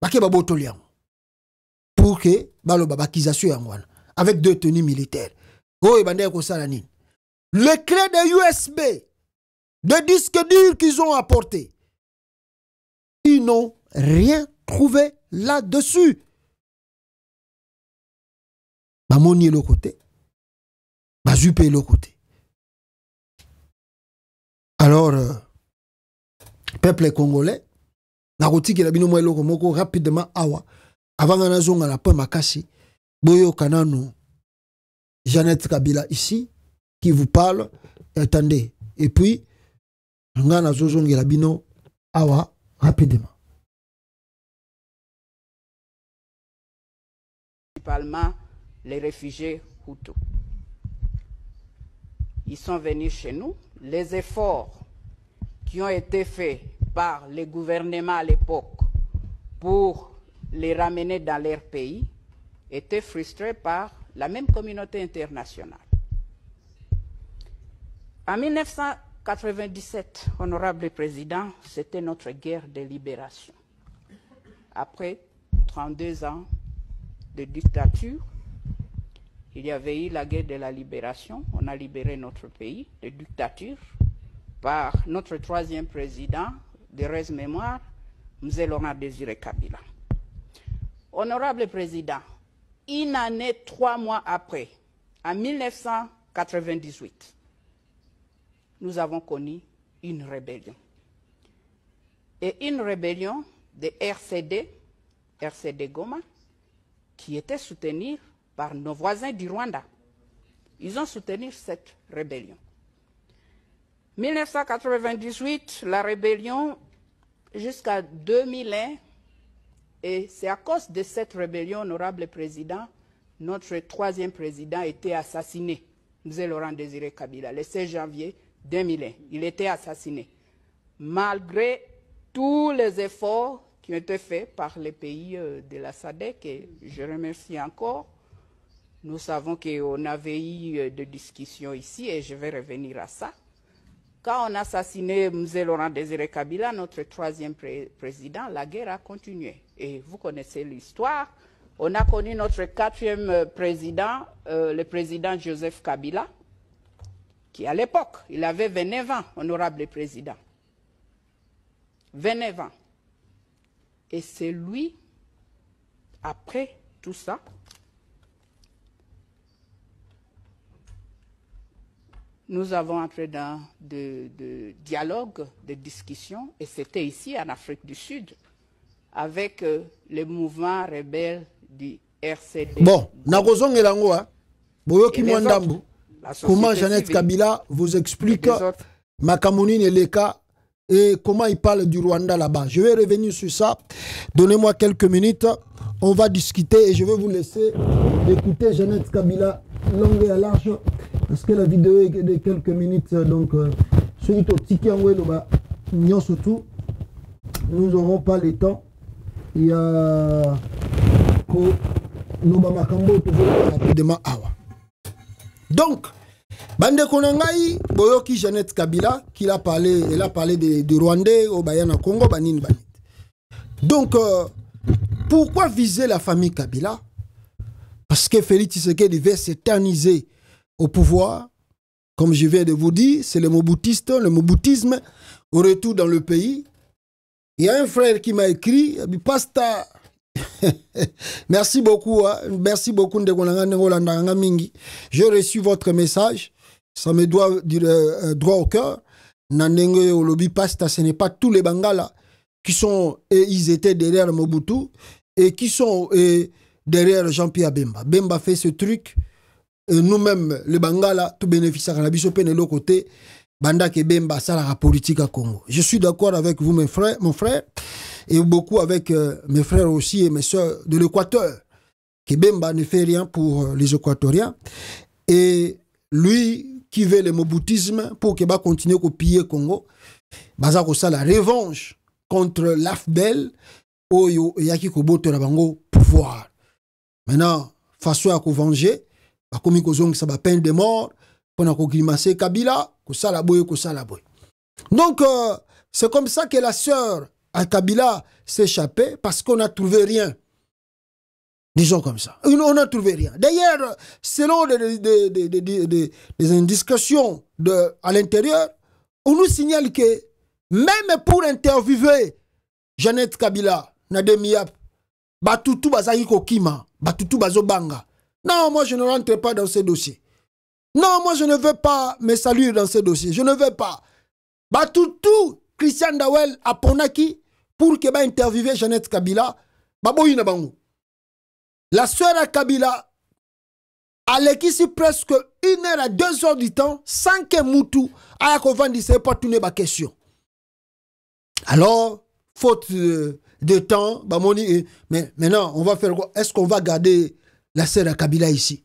bake babotoli pour que baloba bakization yango avec deux tenues militaires oyo ko nini le clé de usb de disques durs qu'ils ont apporté ils n'ont rien trouvé là-dessus. Bah est le côté. zupé est le côté. Alors, euh, peuple congolais, est la bino rapidement awa que nazonga la à makasi Boyo Kanano, Jeannette Kabila ici qui vous parle attendez et puis la bino awa rapidement principalement les réfugiés Hutus. Ils sont venus chez nous. Les efforts qui ont été faits par les gouvernements à l'époque pour les ramener dans leur pays étaient frustrés par la même communauté internationale. En 1997, honorable président, c'était notre guerre de libération. Après 32 ans de dictature. Il y avait eu la guerre de la libération. On a libéré notre pays de dictature par notre troisième président de reste mémoire, M. Laurent Désiré Kabila. Honorable président, une année, trois mois après, en 1998, nous avons connu une rébellion. Et une rébellion de RCD, RCD Goma, qui était soutenu par nos voisins du Rwanda. Ils ont soutenu cette rébellion. 1998, la rébellion jusqu'à 2001, et c'est à cause de cette rébellion, honorable président, notre troisième président était assassiné, M. Laurent Désiré Kabila, le 16 janvier 2001. Il était assassiné. Malgré tous les efforts qui ont été faits par les pays euh, de la SADEC et je remercie encore. Nous savons qu'on avait eu des discussions ici et je vais revenir à ça. Quand on a assassiné M. Laurent Désiré Kabila, notre troisième président, la guerre a continué. Et vous connaissez l'histoire. On a connu notre quatrième euh, président, euh, le président Joseph Kabila, qui à l'époque, il avait 29 ans, honorable président. 29 ans. Et c'est lui, après tout ça, nous avons entré dans de, dialogues, de discussions, et c'était ici, en Afrique du Sud, avec euh, les le mouvement rebelle du RCD. Bon, nakozongela Langoa, hein. boyoki comment Jeannette Kabila vous explique et les cas et comment il parle du Rwanda là-bas. Je vais revenir sur ça. Donnez-moi quelques minutes. On va discuter et je vais vous laisser écouter Jeannette Kabila, longue et à large, parce que la vidéo est de quelques minutes. Donc, euh, suite au Tiki surtout, nous n'aurons pas le temps. Il y a toujours rapidement. Donc, bandeko Konangai, boyoki jeannette kabila qui a parlé elle a parlé de, de rwandais au bayana congo Banin banit. donc euh, pourquoi viser la famille kabila parce que Félix Tshisekedi devait s'éterniser au pouvoir comme je viens de vous dire c'est le moboutiste le moboutisme au retour dans le pays il y a un frère qui m'a écrit pasta merci beaucoup hein. merci beaucoup ndeko na mingi j'ai reçu votre message ça me doit dire euh, euh, droit au cœur. au ce n'est pas tous les Bangala qui sont, et ils étaient derrière Mobutu et qui sont derrière Jean-Pierre Bemba. Bemba fait ce truc. Nous-mêmes, les Bangala, tout bénéficie la de l'autre côté. Banda Bemba ça la politique à Congo. Je suis d'accord avec vous, mes frères, mon frère, et beaucoup avec euh, mes frères aussi et mes soeurs de l'Équateur. que Bemba ne fait rien pour les Équatoriens. Et lui, qui veut le moboutisme pour que va continuer à piller Congo baza ça la revanche contre l'AFDEL oyo yaki kobotela bango pouvoir maintenant façon ya venger ça va peine de mort ko kogrimase kabila la boye la boye donc euh, c'est comme ça que la sœur à kabila s'échappait parce qu'on n'a trouvé rien Disons comme ça. On n'a trouvé rien. D'ailleurs, selon des, indiscrétions à l'intérieur, on nous signale que même pour interviewer Jeannette Kabila, Nademiap, Batutu Bazaki Kokima, Batutu Bazobanga, non, moi je ne rentre pas dans ce dossier. Non, moi je ne veux pas me saluer dans ce dossier. Je ne veux pas. Batutu Christian Dawel a Ponaki pour que interviewer Jeannette Kabila, Babo la sœur à Kabila allait ici presque une heure à deux heures du temps sans que Moutou pas tourner ma question. Alors, faute de temps, bah, moni, mais maintenant, on va faire quoi Est-ce qu'on va garder la sœur à Kabila ici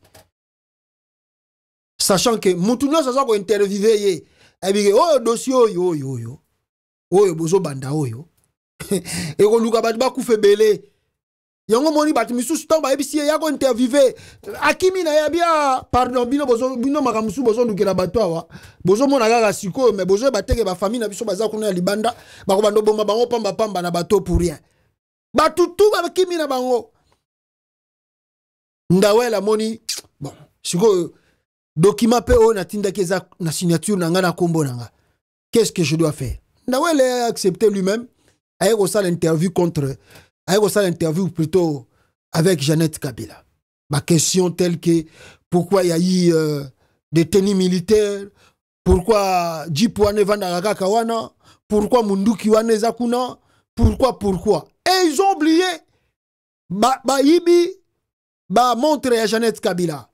Sachant que Moutou, nous ça qu'on interviewé, et dit, eh, eh oh, dossier, oh, yo, yo, yo. Oh, oh, oh, oh, yo. oh, oh, oh, oh, yango moni bat ebisi ntango bayebisi ye ya kointerviewe akimi na ya bia, pardon bino bino makambo bozo besoin bato awa bozomona kaka siko, me bozoyeba teke ba na biso baza kuna ya libanda bakobanda bomba bango pamba na bato pour rien Batutou bakimi na bango la moni, bon sikoyo dokima peo na tinda keza na signature na kombo na na qu'est ce que je dois faire ndawel accepté lui-même au sa interview contre avec ça l'interview plutôt avec Jeannette Kabila. Ma question telle que pourquoi il y a eu euh, des tenues militaires, pourquoi Jipwane Vandaraka wana, pourquoi Munduki Wane Zakuna, pourquoi, pourquoi. Et ils ont oublié, bah, bah, yibi, bah, montre à Jeannette Kabila,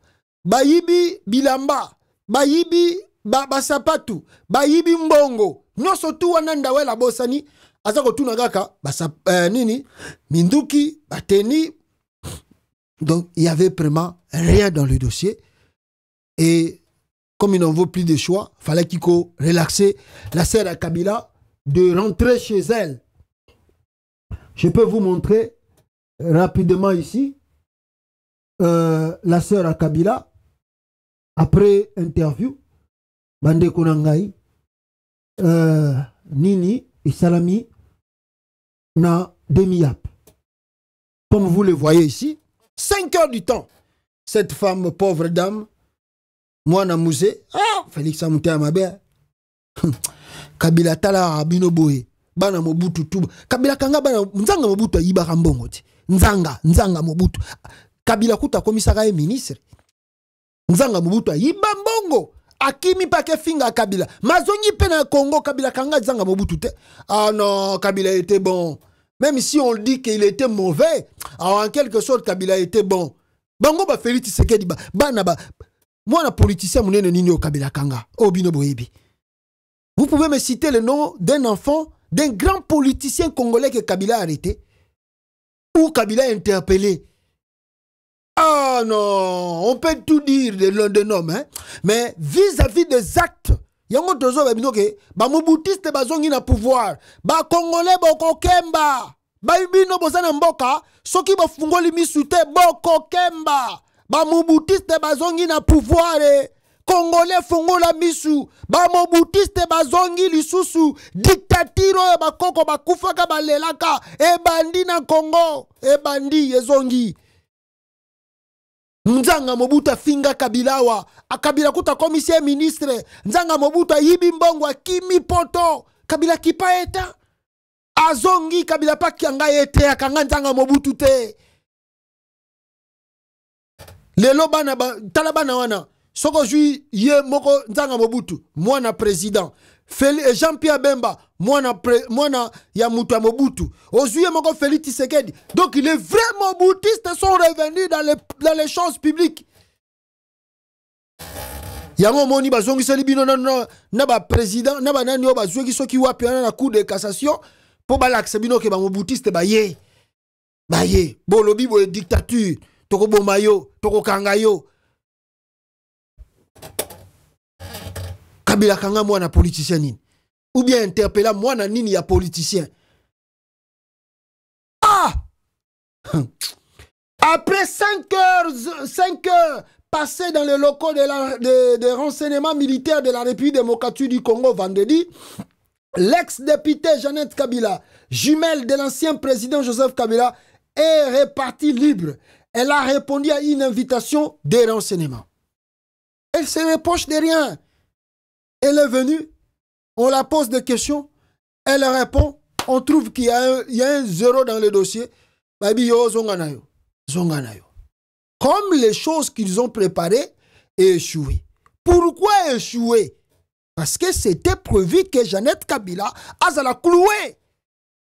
bah, yibi, bilamba, bah, yibi, bah, bah, sapatu, bah, yibi, mbongo, nous surtout, on a la bossani, donc il y avait vraiment rien dans le dossier et comme il n'en vaut plus de choix fallait qu'il relaxer la sœur à Kabila de rentrer chez elle je peux vous montrer rapidement ici euh, la sœur à Kabila après interview bande konangai euh, dans demi Comme vous le voyez ici, 5 heures du temps, cette femme, pauvre dame, moi, dans ah, Félix ma belle hum, Kabila Tala Rabino Bana Mobutu Touba, Kabila Kanga Bana, Nzanga Mobutu Ayiba Nzanga, Nzanga Mobutu, Kabila Kuta komisa et ministre, Nzanga Mobutu Ayiba Mbongo, akimi pake finga kabila mazongi pena congo kabila kanga nzanga mobutu ah non kabila était bon même si on dit qu'il était mauvais, en quelque sorte, Kabila était bon. Bango ba ba Moi politicien Kabila Kanga. Oh, Vous pouvez me citer le nom d'un enfant, d'un grand politicien congolais que Kabila a arrêté ou Kabila a interpellé. Ah non, on peut tout dire de l'un des noms. hein? mais vis à -vis des actes yango tozoba bino ke bamobutiste bazongi na pouvoir bakongole bokokemba babino boza na mboka soki bafungoli misu te bokokemba bamobutiste bazongi na pouvoir e kongole fungola misu bamobutiste bazongi lisusu diktatire oyo bakoko bakufaka balelaka ebandi na kongo ebandi ezongi nzanga mobutu afingaka bilawa akabila kuta komisi ye ministre nzanga mobutu ayibi mbongo akimi poto kabila kipa eta azongi kabila mpa kianga ye te akanga nzanga mobutu te lelo bana ba, tala bana wana soko zwi ye moko nzanga mobutu mwana président Eh, Jean-Pierre Bemba, mwana, mwana ya mutu ya Mobutu. Ozuye moko Félix Tisekedi. Donc les vrais Mobutistes sont revenus dans les, dans les choses publiques. yango non non, bino na naba na yo oyo ki soki wapi wana na cour de cassation po ba balakisa bino ke bamobutiste baye baye bolobi boye dictature toko bomayo, toko yo Ou bien politicien nini ou bien interpellant mwana nini politicien ah après 5 heures heures passées dans les locaux des de, de renseignements militaires de la République démocratique du Congo vendredi lex députée Jeannette Kabila jumelle de l'ancien président Joseph Kabila est repartie libre elle a répondu à une invitation des renseignements elle se reproche de rien elle est venue, on la pose des questions, elle répond, on trouve qu'il y, a un zéro dans le dossier. Comme les choses qu'ils ont préparées et échoué. Pourquoi échoué? Parce que c'était prévu que Jeannette Kabila la cloué.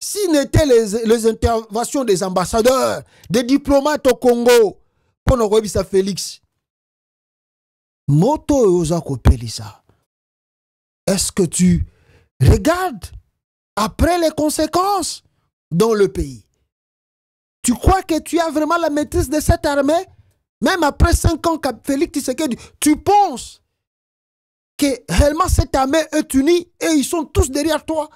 Si n'étaient les, les, interventions des ambassadeurs, des diplomates au Congo, pour nous Félix. Moto et Oza est-ce que tu regardes après les conséquences dans le pays Tu crois que tu as vraiment la maîtrise de cette armée Même après 5 ans, Félix tu penses que réellement cette armée est unie et ils sont tous derrière toi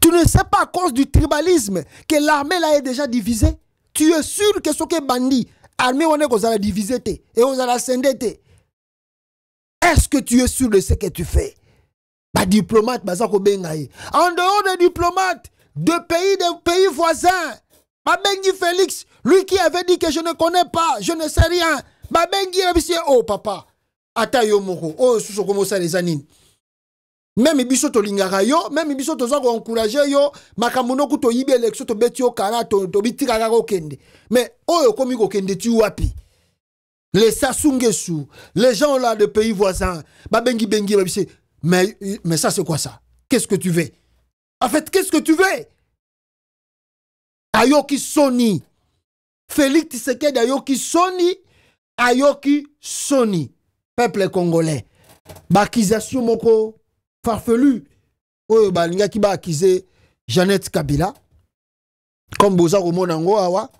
tu ne sais pas à cause du tribalisme que l'armée là est déjà divisée. Tu es sûr que ce qui est bandit, l'armée on est divisé et on a scindé est-ce que tu es sûr de ce que tu fais Pas bah, diplomate, pas bah, ko En dehors des diplomates, de pays, des pays voisins, bah, Bengi Félix, lui qui avait dit que je ne connais pas, je ne sais rien. Bengi, Monsieur oh papa, Atayo Moko, oh Sousso Komosa les anines. Même biso to lingara yo, même biso to zango encourager yo, makamuno kuto yibe élection to betio yo kara to, to kende. Mais oh yo komi kende tu wapi les Sasungesu, les gens là de pays voisins, Babengi Bengi, mais, mais ça c'est quoi ça Qu'est-ce que tu veux En fait, qu'est-ce que tu veux Ayoki Sony, Félix Tisekedi Ayoki Sony, Ayoki Sony, peuple congolais. Bakisation moko farfelu. Oyo va ba Jeannette Kabila. Comme Boza Romonango awa.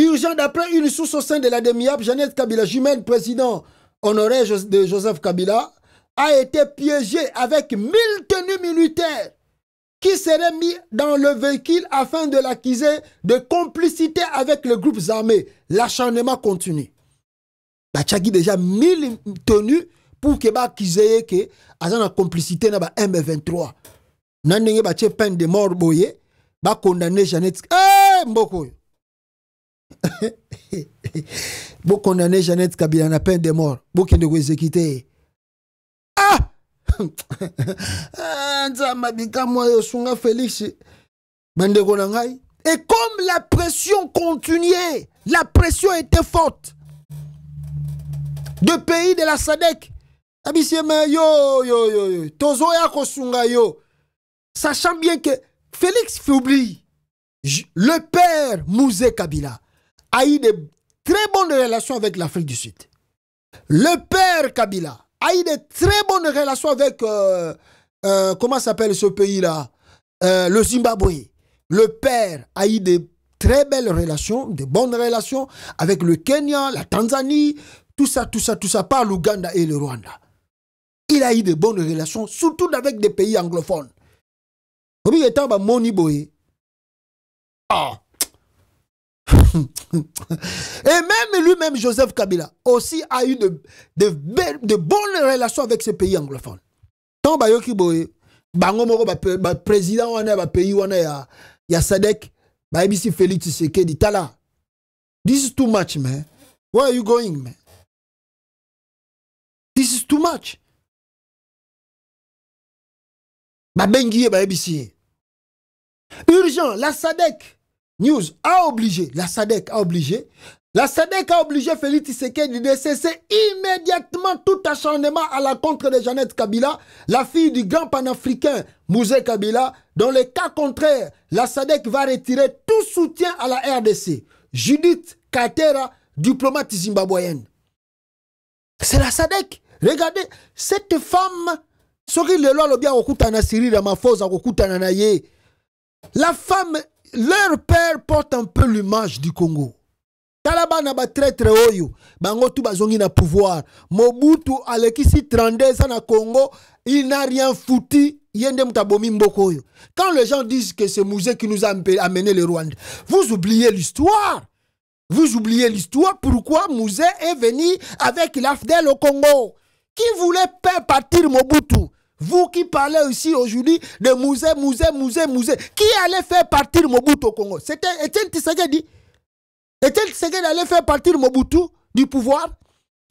Urgent d'après une source au sein de la demi-app, Jeannette Kabila, jumelle président honoré de Joseph Kabila, a été piégé avec 1000 tenues militaires qui seraient mis dans le véhicule afin de l'accuser de complicité avec le groupe armés. L'acharnement continue. a déjà 1000 tenues pour que bakizeye que la complicité na M23. a bache peine de mort boye ba condamné Jeannette. Eh mboko. Vous Jeannette Kabila à peine de mort. Vous Ah! ah Et comme la pression continuait, la pression était forte. De pays de la SADEC. Tozo ya yo. Sachant bien que Félix oublie le père Mouzé Kabila, a eu de très bonnes relations avec l'Afrique du Sud. Le père Kabila a eu de très bonnes relations avec, euh, euh, comment s'appelle ce pays-là euh, Le Zimbabwe. Le père a eu de très belles relations, de bonnes relations avec le Kenya, la Tanzanie, tout ça, tout ça, tout ça, par l'Ouganda et le Rwanda. Il a eu de bonnes relations, surtout avec des pays anglophones. Comme il Ah, et même lui-même, Joseph Kabila, aussi a eu de, de, de bonnes relations avec ce pays anglophone. Tant Bayoki Boy, bangomoro président wana ba pays wana ya, ya Sadek, ba Félix Tshisekedi, tala. This is too much, man. Where are you going, man? This is too much. Bengiye ba IBC. Urgent, la Sadec. News a obligé, la SADEC a obligé, la SADEC a obligé Félix Tshisekedi de cesser immédiatement tout acharnement à la contre de Jeannette Kabila, la fille du grand panafricain Mouzé Kabila. Dans le cas contraire, la SADEC va retirer tout soutien à la RDC. Judith Katera, diplomate zimbabwéenne. C'est la SADEC. Regardez, cette femme, ce qui le loi le bien, Okutana la femme, leur père porte un peu l'image du Congo. Talabana ba très oyo, bango tout bazongi na pouvoir. Mobutu alekisi 32 ans na Congo, il n'a rien foutu. Yende mtabomi mbokoyo. Quand les gens disent que c'est Mouzé qui nous a amené le Rwanda, vous oubliez l'histoire. Vous oubliez l'histoire pourquoi Mouzé est venu avec l'AFDEL au Congo. Qui voulait faire partir Mobutu vous qui parlez aussi aujourd'hui de Mouzé, Mouzé, Mouzé, Mouzé, qui allait faire partir Mobutu au Congo C'était Étienne Tshisekedi. Étienne Tshisekedi allait faire partir Mobutu du pouvoir.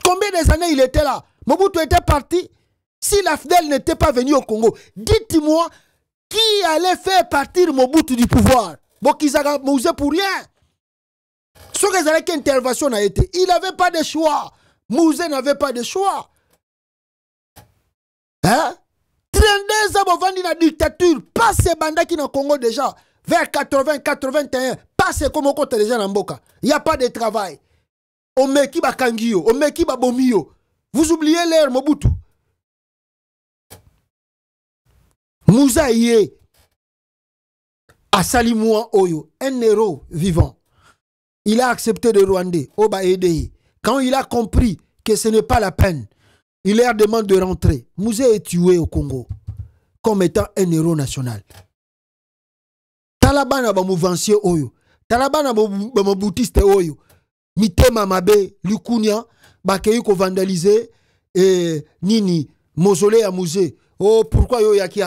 Combien des années il était là Mobutu était parti. Si la FDEL n'était pas venue au Congo, dites-moi qui allait faire partir Mobutu du pouvoir Bon, Bokizaka Mouzé pour rien. Ce que qu'une intervention a été, il n'avait pas de choix. Mouzé n'avait pas de choix. Hein biso bovandi na dictature pasi dans na congo déjà vers 80 81 passe comme okota déjà il mboka a pas de travail kangio on yo omeki va bomio vous oubliez l'air mobutu y à à oyo un héros vivant il a accepté de rwandais au baede quand il a compris que ce n'est pas la peine il leur demande de rentrer Mouza est tué au congo comme étant un héros national. Talabana bamouvance oyo, talabana bamoboutiste oyo, mitema Mamabe, likunia Bakeyuko vandaliser et nini mausolée a Oh pourquoi yo yaki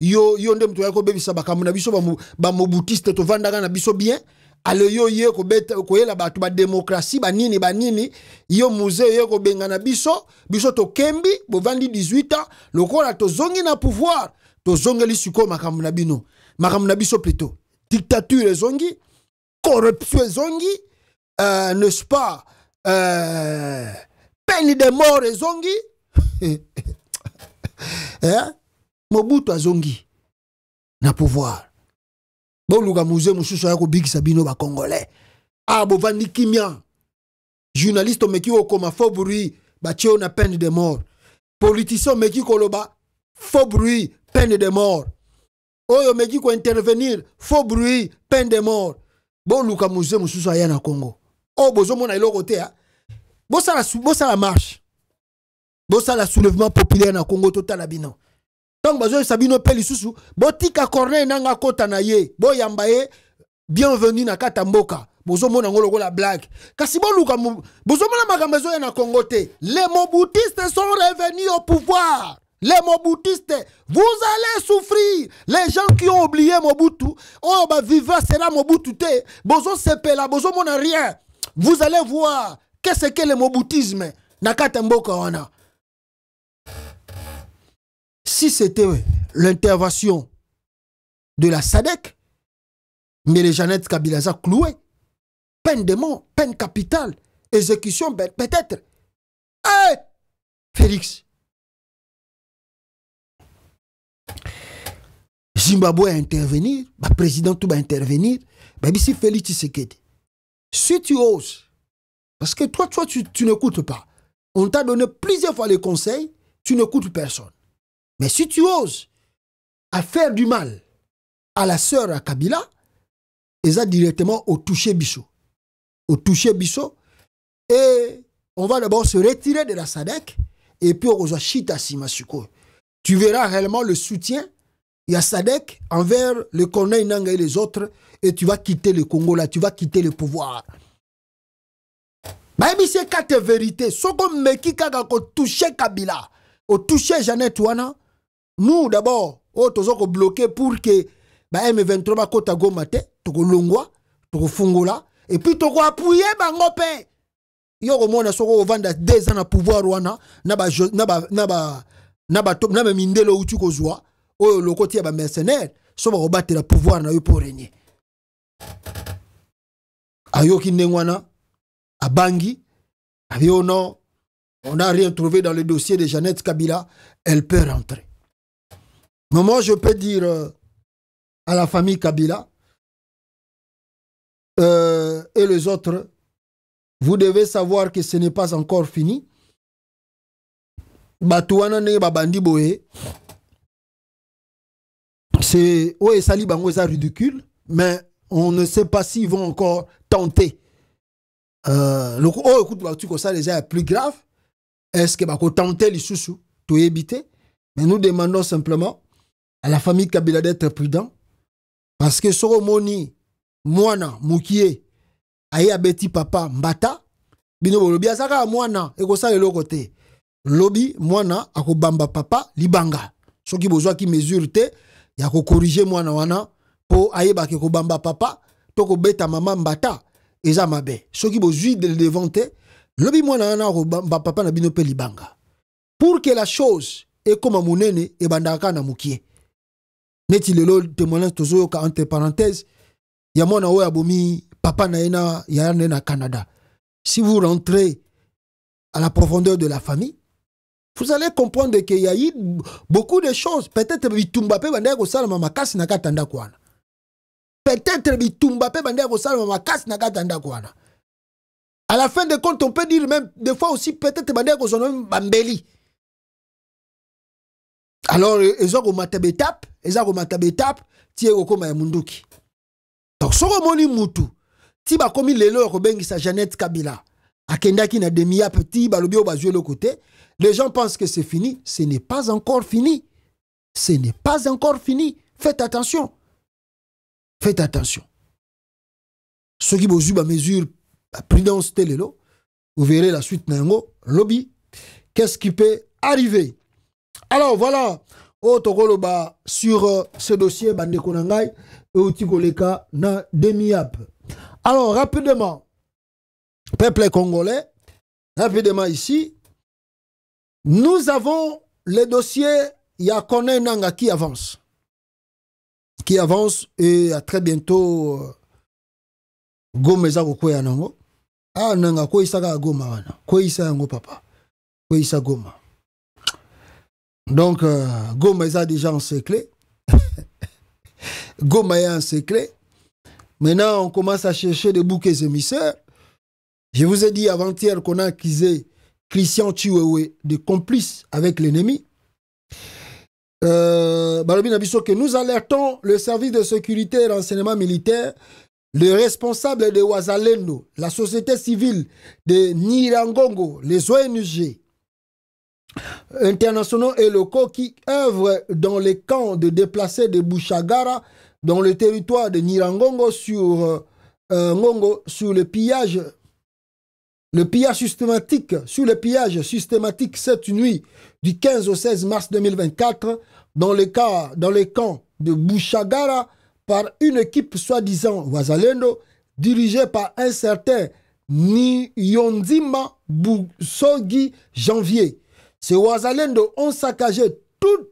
Yo yo ndem, tu yako bebisa bakamuna biso to tovandaka na biso bien. alobi oye koyela bato bademokrasi banini banini yo musée oye kobengana biso biso tokembi bovandi 18 ans lokola tozongi na pouvoir tozongeli sikoyo makambo na bino makambo na biso plutôt dictature ezongi corruption ezongi euh, n'est-ce pas euh, peine de mort ezongi eh? mobutu azongi na pouvoir boluka musée mosusu aya kobikisa bino congolais. Ah, bovandi kimia journaliste omeki kokoma faux bruit batie na peine de mort politicien omeki koloba faux bruit peine de mort oyo ko intervenir faux bruit peine de mort boluka musée mosusu ya na congo mona oh, bozomona eloko te ah. la marche la soulèvement populaire na congo total bino donc bazoyebisa sabino mpe botika corneille nanga kota na ye boyamba yambaye, bienvenue na katamboka. Bozo mona bozomona yango blague kasi boluka bozomona makambo ezoya na kongote. les mobutistes sont revenus au pouvoir les mobutistes vous allez souffrir les gens qui ont oublié mobutu bah vivre sera mobutu te sepela, bozomona rien vous allez voir qu'est ce que le mobutisme na Katamboka ona. wana si c'était l'intervention de la SADEC, mais les Jeannette Kabilaza cloué, peine de mort, peine capitale, exécution peut-être. Hey Félix, Zimbabwe a intervenir, le président tout va intervenir, mais si Félix qu'est-ce Si tu oses, parce que toi, toi tu, tu n'écoutes pas, on t'a donné plusieurs fois les conseils, tu n'écoutes personne. Mais si tu oses à faire du mal à la sœur à Kabila, ça directement au toucher Bissot. Au toucher Bissot. Et on va d'abord se retirer de la SADEC et puis on Chita Simasuko. Tu verras réellement le soutien de y a SADEC envers le Corneille Nanga et les autres et tu vas quitter le Congo là, tu vas quitter le pouvoir. Bah, Mais c'est quatre vérités. Ce qu'on me qui Kabila, au toucher Jeannette nous d'abord oyo oh, toza bloquer pour ke ba m23 bakɔta goma te tokolongwa tokofungola epuis tokoapuye bango pe yo komona soki vanda 2 ans na pouvoir wana na ko outi oh oyo côté ba mercenaire so bakobatela pouvoir na yo pour régner. Ayo ki wana abangi abi ono on a rien trouvé dans le dossier de jeannette kabila elle peut rentrer mais moi, je peux dire euh, à la famille Kabila euh, et les autres, vous devez savoir que ce n'est pas encore fini. C'est ouais sali ridicule, mais on ne sait pas s'ils vont encore tenter. Euh, oh écoute ça déjà est plus grave. Est-ce que bah tenter les sous-sous, tout éviter Mais nous demandons simplement à la famille Kabila d'être prudent. Parce que Soromoni, Mwana, Moukie, Aya abeti Papa, Mbata, Bino Lobi zaka Mwana, et ça le côté. Lobi, Mwana, Akobamba Papa, Libanga. Ce qui besoin qui mesure, il y a corriger Mwana Wana pour Aya Bakobamba Papa, Toko Beta Maman Mbata, et Zamabe. Ce besoin de le Lobi Mwana na Akobamba Papa, na Pe Libanga. Pour que la chose, et comme Mounene, et Bandaka Namoukie neti lelo témoignage tozoyoka entre parenthèse ya mwana oyo abomi papa naena ya na na canada si vous rentrez à la profondeur de la famille vous allez comprendre que y a eu beaucoup de choses peut-être bitumba pe bandeki ko sala mama kati na katanda wana peut-être bitumba pe bandeki ko sala mama kati ya katanda wana à la fin de compte on peut dire même des fois aussi peut-être bandeki ko na bambeli alors ils ont betape ils ont betape ti munduki donc soki omoni mutu ti bakomi lelo ya sa jeannette kabila akendaki na demiape petit, balobi oyo bazwi le les gens pensent que c'est fini ce n'est pas encore fini ce n'est pas encore fini faites attention faites attention Ceux qui soki à mesure la prudence lelo vous verrez la suite nango lobby. qu'est ce qui peut arriver alors voilà, oh, Togoloba, sur euh, ce dossier Bandekonangai et Otikoleka na demi Alors rapidement, peuple congolais, rapidement ici, nous avons le dossier Yakone Nanga qui avance. Qui avance et à très bientôt euh, Gomesa eza nango ah, nanga goma wana koisa yango papa Kweisa goma donc euh, goma est déjà encerclé goma est secret. maintenant on commence à chercher des bouquets émissaires je vous ai dit avant-hier qu'on a accusé Christian Chiwewe de complice avec l'ennemi euh, que nous alertons le service de sécurité et renseignement militaire le responsable de Ouazalendo, la société civile de Nirangongo, les ONG, internationaux et locaux qui œuvrent dans les camps de déplacés de Bouchagara, dans le territoire de Nirangongo, sur, euh, euh, sur le pillage. Le pillage systématique, sur le pillage systématique cette nuit du 15 au 16 mars 2024, dans les, cas, dans les camps de Bouchagara, par une équipe soi-disant Wazalendo, dirigée par un certain Niyondima Bousogi Janvier, ces Ouazalendo ont saccagé tous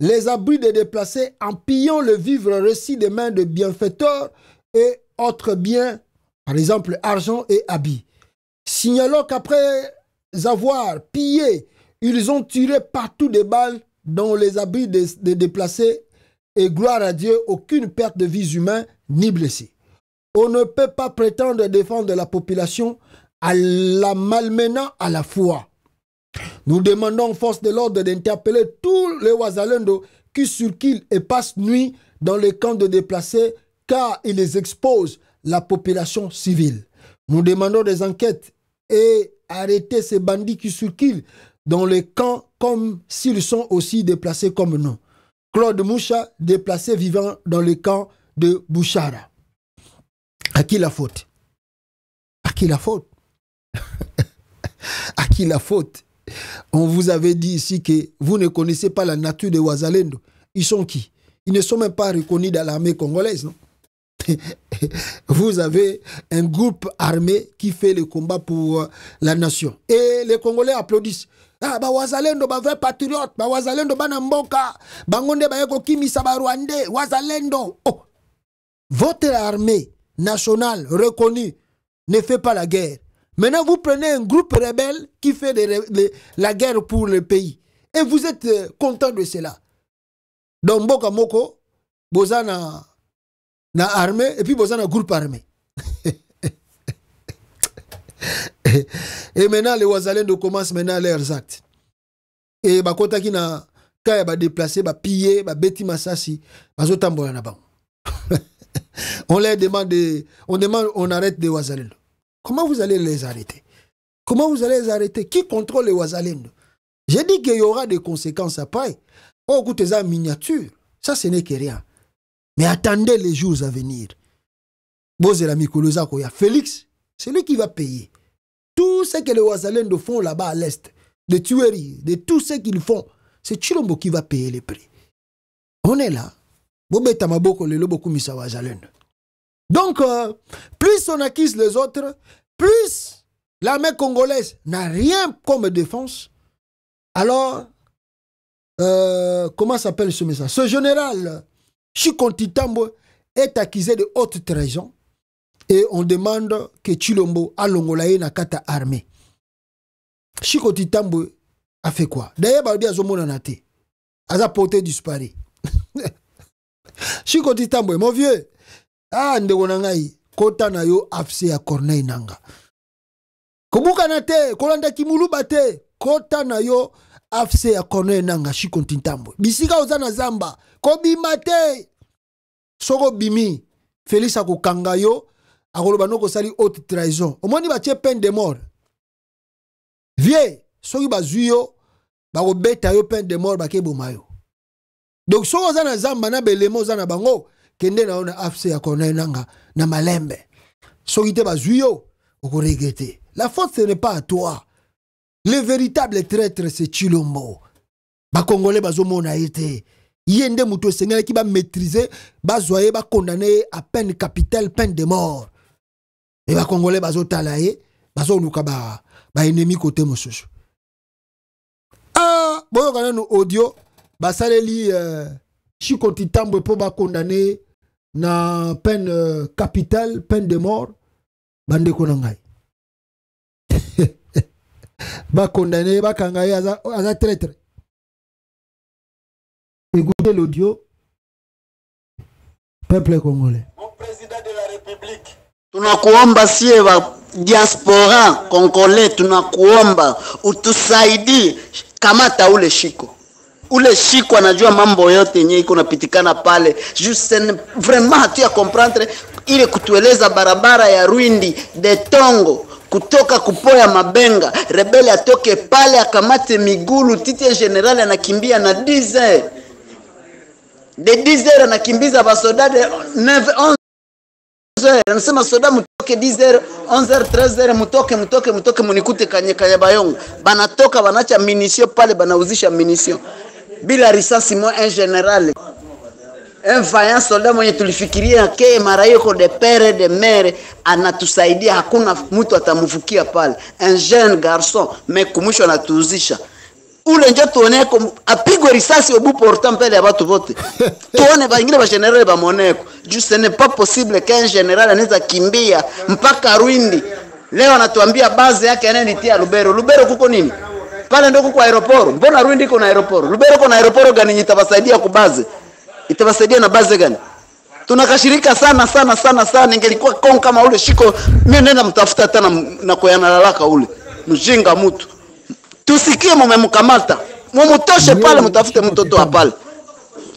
les abris des déplacés en pillant le vivre récit des mains de bienfaiteurs et autres biens, par exemple argent et habits. Signalons qu'après avoir pillé, ils ont tiré partout des balles dans les abris des, déplacés et gloire à Dieu, aucune perte de vie humaine ni blessée. On ne peut pas prétendre défendre la population à la malmenant à la fois. Nous demandons aux forces de l'ordre d'interpeller tous les Ouazalendo qui circulent et passent nuit dans les camps de déplacés car ils les exposent la population civile. Nous demandons des enquêtes et arrêter ces bandits qui circulent dans les camps comme s'ils sont aussi déplacés comme nous. Claude Moucha, déplacé vivant dans les camp de Bouchara. À qui la faute À qui la faute À qui la faute on vous avait dit ici que vous ne connaissez pas la nature de Wazalendo. Ils sont qui Ils ne sont même pas reconnus dans l'armée congolaise, non Vous avez un groupe armé qui fait le combat pour euh, la nation. Et les Congolais applaudissent. Ah, bah Wazalendo, bah vrai patriote, bah Wazalendo, bah Namboka, bah bah Yoko Wazalendo. Oh. Votre armée nationale reconnue ne fait pas la guerre. Maintenant, vous prenez un groupe rebelle qui fait la guerre pour le pays. Et vous êtes euh, content de cela. Donc, Boka Moko, Bozana na armée, et puis Bozana groupe armé. et maintenant, les Ouazalendo commencent maintenant leurs actes. Et quand qui n'a il ba déplacer, ba piller, bêti massassi, On leur demande, on on arrête les Ouazalendo. Comment vous allez les arrêter Comment vous allez les arrêter Qui contrôle les Ouazalendo J'ai dit qu'il y aura des conséquences après. On oh, écoutez, ça, miniature. Ça, ce n'est que rien. Mais attendez les jours à venir. Bozela Mikoloza Koya, Félix, c'est lui qui va payer. Tout ce que les Ouazalendo font là-bas à l'Est, de tueries, de tout ce qu'ils font, c'est Chilombo qui va payer les prix. On est là. le Ouazalendo. Donc, euh, plus on acquise les autres, plus l'armée congolaise n'a rien comme défense. Alors, euh, comment s'appelle ce message Ce général, Chikontitambo, est accusé de haute trahison et on demande que Chilombo alongolaye na kata armée. Chikontitambo a fait quoi D'ailleurs, a Azomona Nate. a porté du spari. mon vieux, ah ndeko na ngai kota na yo afc ya corneille nanga kobukana te kolanda kimuluba te kota na yo afc ya corneille nanga shikonti ntambo bisika oza na zamba kobima te soko bimi félix akokanga yo akoloba noki osali haute trahison omoni batie peine de mort vie soki bazwi yo bakobeta yo peine de mort bakeboma yo donk soki oza na zamba na belema oza na bango kende na yo na afc ya corneille nanga na malembe soki te bazwi yo okoregrete la faute ce n'est pas à toi le véritable traître c'est chilombo bakongole bazomona ye te ye nde moto esengelaki bamaîtrise bazwa ye bakondane ye à peine capitale peine de mort e bakongole bazotala ye bazoluka baennemi ba kote mosusu ah boyoka nanu audio basaleli euh, chikoti tambwe mpo bakondane na peine euh, capitale peine de mort bandeko na ngai bakondane ye bakanga ye aza, aza traître écoutez l'audio peuple congolais mon président de la république tunakuomba sie wa diaspora congolais tunakuomba utusaidie kamata ule shiko ule shiku anajua mambo yote yenye iko napitikana pale Justin, vraiment ya comprendre ile kutueleza barabara ya Rwindi de Tongo kutoka kupoya Mabenga, rebele atoke pale akamate migulu. Titie general anakimbia na diesel de diesel, anakimbiza basoda de 9 anasema soda mutoke diesel 11 13 mutoke mutoke mutoke munikute kanye kanye bayongo, banatoka banacha minisio pale, banauzisha minisio bila risasi mwa un general un vaillant soldat mwenye tulifikiria ke mara yuko de pere de mere anatusaidia, hakuna mtu atamvukia pale, un jeune garçon me kumwisho anatuuzisha ule njo tuoneko apigwe risasi obu porta mbele ya batu bote tuone bangine ba general ba moneko juu ce n'est pas possible qu'un general anaweza kimbia mpaka Rwindi leo anatuambia baze yake ananitia Lubero Lubero kuko nini pale ndoko kwa aeroporo. Mbona Rwindi kuna aeroporo? Lubero kuna aeroporo gani nitawasaidia kubaze? Itawasaidia na baze gani? Tunakashirika sana sana sana sana, ingelikuwa kong kama ule shiko, mimi nenda mtafuta tena na lalaka ule mjinga mtu, tusikie mmemkamata, mumtoshe pale, mtafute mtoto hapa pale,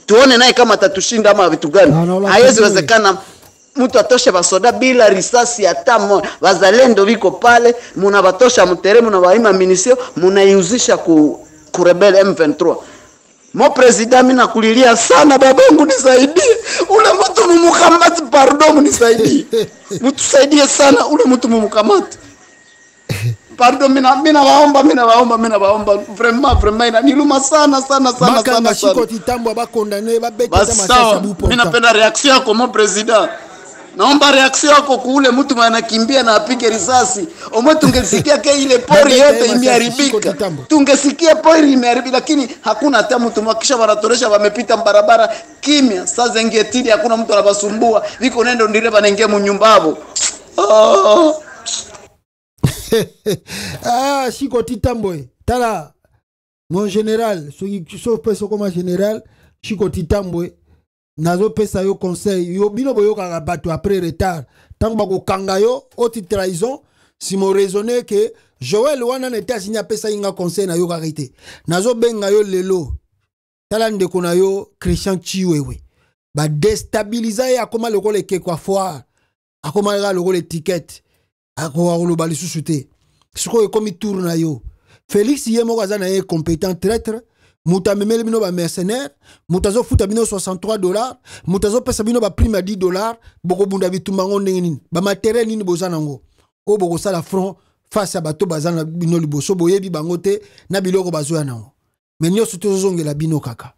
tuone naye kama atatushinda ama vitu gani. Haiwezi wezekana mtu atoshe basoda bila risasi hata moja. Wazalendo viko pale, munabatosha mutere, munabaima minisio, munaiuzisha ku, ku M23. Mo president, mimi nakulilia sana babangu, nisaidie ule mtu mumukamati, pardon, nisaidie mtusaidie sana ule mtu mumukamati pardon mina mina waomba mina waomba mina waomba vraiment vraiment ina sana sana sana sana sana. Makanga shiko reaction yako mon president naomba reaksio yako kuule mtu anakimbia na apige risasi omwe tungesikia ke ile pori yote imeharibika tungesikia pori imeharibika lakini hakuna hata mtu mwakisha wanatoresha wamepita barabara kimya saa zengie tili hakuna mtu anabasumbua viko nendo ndire vanenge munyumbavo oh. ah, shiko titamboe eh. tala mon general soki sopesokoma general shiko titambwe pesa yo conseil yo bino boyokaka bato après retard ntango kanga yo oti trahison simo raisonné que joel wana na ete asini pesa nga conseil nayokaki Nazo benga yo lelo tala ndeko na yo christian chiwewe le ye akóma lokola ekeko le akóma kaka lokola etikete akoka koloba lisusu ko e ekómi tour na yo félix yemo moko aza na compétent traître moto amemeli bino bamercenaire moto azofuta bino 63 dollar moto azopesa bino baprime ya 10 dollar bokobunda bitumba yango ndenge nini bamateriel nini boza nango oyo bokosala front face ya bato baza na bino liboso boyebi bango te na biloko bazoya nango me nyonso tozozongela bino kaka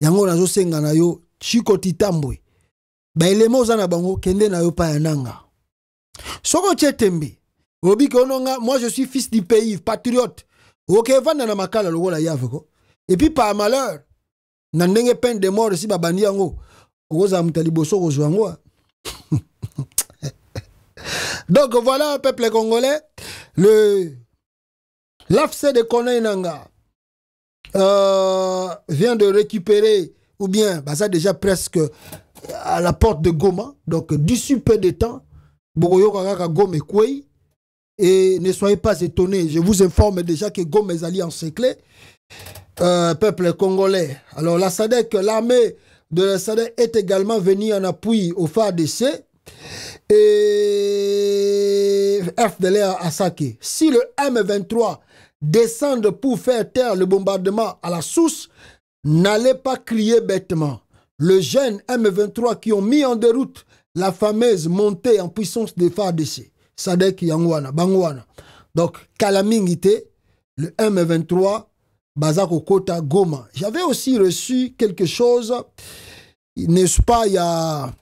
yango nazosenga na yo chiko titambwe baelema oza na bango kende na yo paya nanga soki otie tembe olobi ke ononga moi je suis fils du pays patriote okevanda na makala lokola yaveko et puis par malheur na une peine de mort ici, hein. donc voilà peuple congolais le l'AFC de Kone euh, vient de récupérer ou bien bah, ça déjà presque à la porte de Goma donc d'ici peu de temps Bogoyo Goma Kwei et ne soyez pas étonnés je vous informe déjà que Goma est allé en euh, peuple congolais. Alors la SADEC, l'armée de la SADEC est également venue en appui au FADC et FDLR à Saki. Si le M23 descend pour faire taire le bombardement à la source, n'allez pas crier bêtement. Le jeune M23 qui ont mis en déroute la fameuse montée en puissance des FADC, Sadek Yangwana, Bangwana. Donc, Kalamingite, le M23 Bazako Kota Goma. J'avais aussi reçu quelque chose, n'est-ce pas, il y a,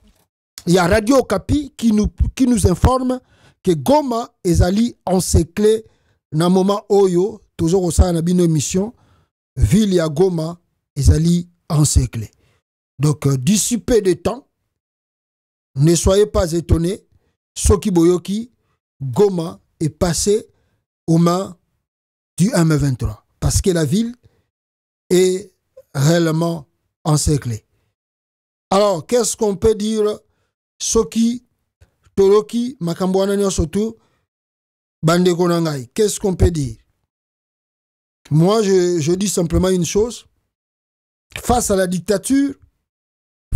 y a Radio Capi qui nous, qui nous informe que Goma est encercler dans le moment oyo toujours au sein de émission ville à Goma est en encercler Donc euh, dissipez de temps ne soyez pas étonnés Soki Boyoki Goma est passé aux mains du M23 parce que la ville est réellement encerclée. Alors, qu'est-ce qu'on peut dire Soki, Toroki, Makambwana Soto, Bande Konangai, qu'est-ce qu'on peut dire Moi, je, dis simplement une chose. Face à la dictature,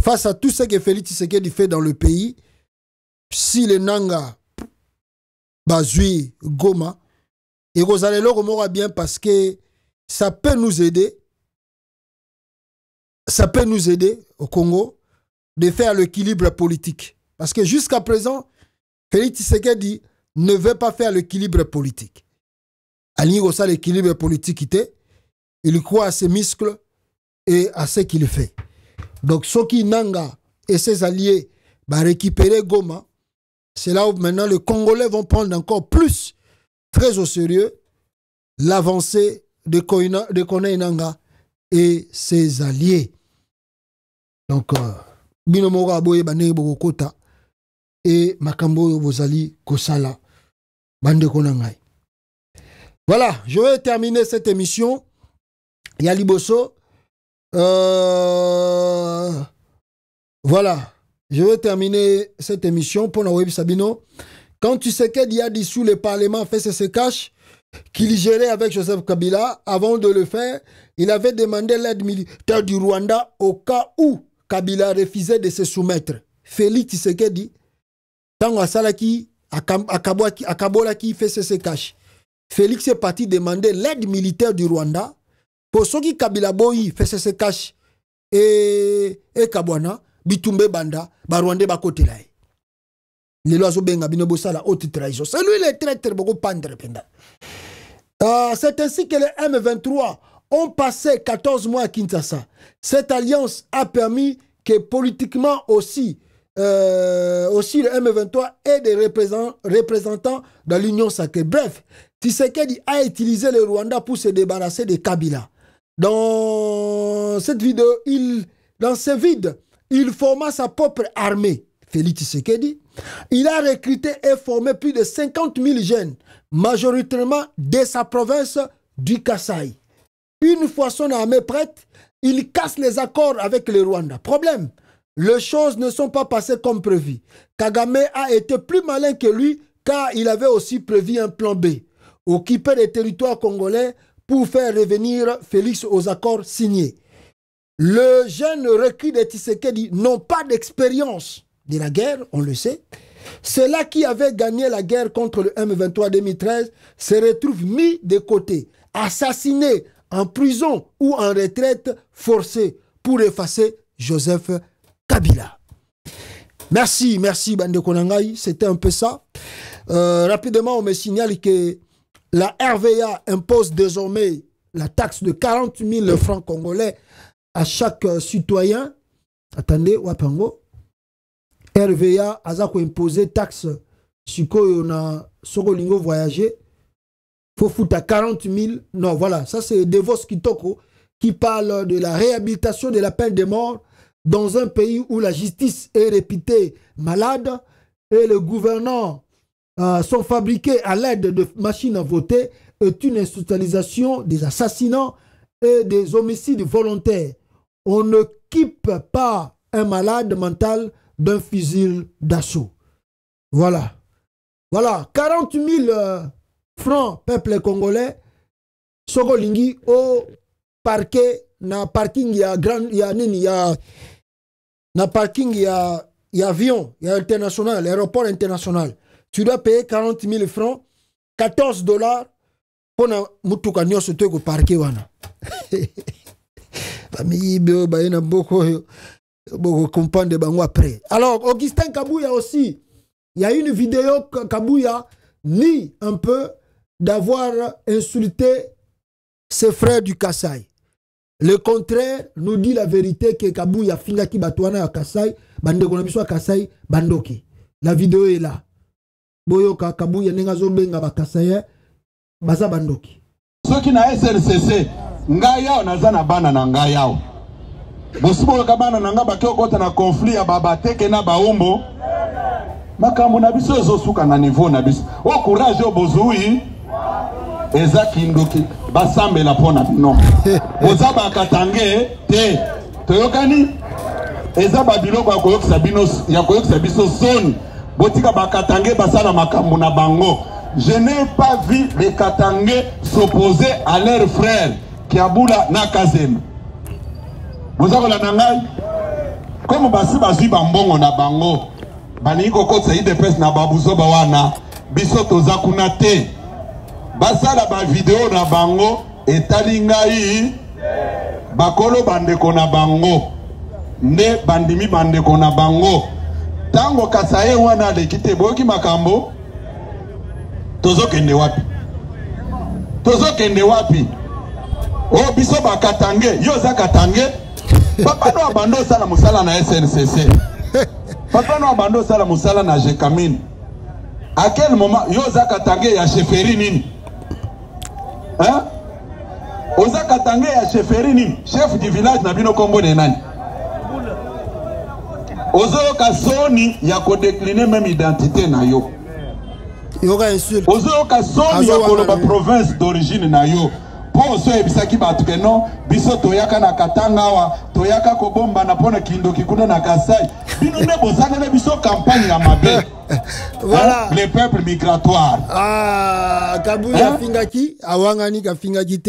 face à tout ce que Félix Tshisekedi fait dans le pays, si les Nanga Bazui, goma et on moko bien parce que ça peut nous aider, ça peut nous aider au Congo de faire l'équilibre politique. Parce que jusqu'à présent, Félix Tshisekedi ne veut pas faire l'équilibre politique. Aligné ça l'équilibre politique, il croit à ses muscles et à ce qu'il fait. Donc, Soki Nanga et ses alliés vont bah, récupérer Goma. C'est là où maintenant les Congolais vont prendre encore plus, très au sérieux, l'avancée de, Koina, Nanga et ses alliés. Donc, euh, Binomora aboye bandenge et et makambo kosala bande Konangai. Voilà, je vais terminer cette émission. Yali Boso euh, voilà, je vais terminer cette émission pour web Sabino. Quand tu sais qu'il y a dissous le Parlement, fait se cache, qu'il gérait avec Joseph Kabila, avant de le faire, il avait demandé l'aide militaire du Rwanda au cas où Kabila refusait de se soumettre. Félix Tshisekedi, tant à Salaki, à Kabola qui fait ses cache. Félix est parti demander l'aide militaire du Rwanda pour ceux qui Kabila boi fait ce cache et, et Kabwana, Bitumbe Banda, ba Rwandais ba côté là. Les lois benga bino haute trahison. C'est lui le traître beaucoup pas indépendant. Euh, c'est ainsi que les M23 ont passé 14 mois à Kinshasa. Cette alliance a permis que politiquement aussi, euh, aussi le M23 ait des représentants dans l'Union sacrée. Bref, Tshisekedi a utilisé le Rwanda pour se débarrasser de Kabila. Dans cette vidéo, il, dans ce vide, il forma sa propre armée, Félix Tshisekedi. Il a recruté et formé plus de 50 000 jeunes majoritairement de sa province du Kasaï. Une fois son armée prête, il casse les accords avec le Rwanda. Problème, les choses ne sont pas passées comme prévu. Kagame a été plus malin que lui car il avait aussi prévu un plan B, occuper les territoires congolais pour faire revenir Félix aux accords signés. Le jeune requis de dit « n'ont pas d'expérience de la guerre, on le sait. Cela là qui avait gagné la guerre contre le M23 2013 se retrouve mis de côté, assassiné, en prison ou en retraite forcée pour effacer Joseph Kabila. Merci, merci Bande Konangai, c'était un peu ça. Euh, rapidement, on me signale que la RVA impose désormais la taxe de 40 000 francs congolais à chaque euh, citoyen. Attendez, Wapango. RVA aza Imposé, taxe sikoyo yona soko voyager faut foutre à 40 000. Non, voilà, ça c'est Devos Kitoko qui oh, parle de la réhabilitation de la peine de mort dans un pays où la justice est réputée malade et les gouvernants euh, sont fabriqués à l'aide de machines à voter est une instrumentalisation des assassinats et des homicides volontaires. On ne quitte pas un malade mental d'un fusil d'assaut. Voilà. Voilà, 40 000 euh, francs, peuple congolais, Sokolingi au parquet, na parking, il y a grand, il y a nini, il y a, na parking, il y a, y a avion, il y a international, Aéroport international. Tu dois payer 40 000 francs, 14 dollars, pour na mutuka nyoso te ko parquet comprendre bango après. Alors, Augustin Kabouya aussi, il y a une vidéo que Kabouya nie un peu d'avoir insulté ses frères du Kasai Le contraire nous dit la vérité que Kabouya qui batwana à Kassai, bandeko à Kassai, bandoki. La vidéo est là. Boyoka Kabouya n'engazo zobenga ba Kassai, baza bandoki. qui na SLCC, ngayao yao bana na ngayao. bosu boloka bana na ngai bake okɔta na konflit ya babateke na baombo makambo na biso ezosuka na niveau na biso o oh, courage oyo oh, bozwi eza kindoki basambela mpo na bino boza bakatange te toyokani eza babiloko ya koyokisa biso soni botika bakatange basala makambo na bango je n'ai pas vu les katange s'opposer à leur frère kiabula na kazema boza kolanda ngai komo basi bazwi bambongo na bango balingi kokotisa idps na babuzoba wana biso toza kuna te basala bavideo na bango etali ngai bakolo bandeko na bango nde bandimi bandeko na bango ntango kasa ye wana aleki te boyoki makambo tozokende wapi tozokende wapi oyo oh, biso bakatange yo oza katange papa no abanda osala mosala na sncc papa no abanda osala mosala na gecamine à quel moment yo ozaka tange ya sheferi nini hein? ozaka tange ya sheferi nini chef du village na bino nkombo ne nani ozoyoka soni ya kodécline même identité na yo ozoyoka soni ya koloba province d'origine na yo mpo oso oyebisaki bato ke non biso toyaka na katanga awa toyaka kobombana mpo na kindoki kuna na kasai bino nde bosalela biso kampagne ya mabe Hein? voilà. les peuples migratoires. Ah, Kabouya hein? Fingaki, Awangani Kafingaki,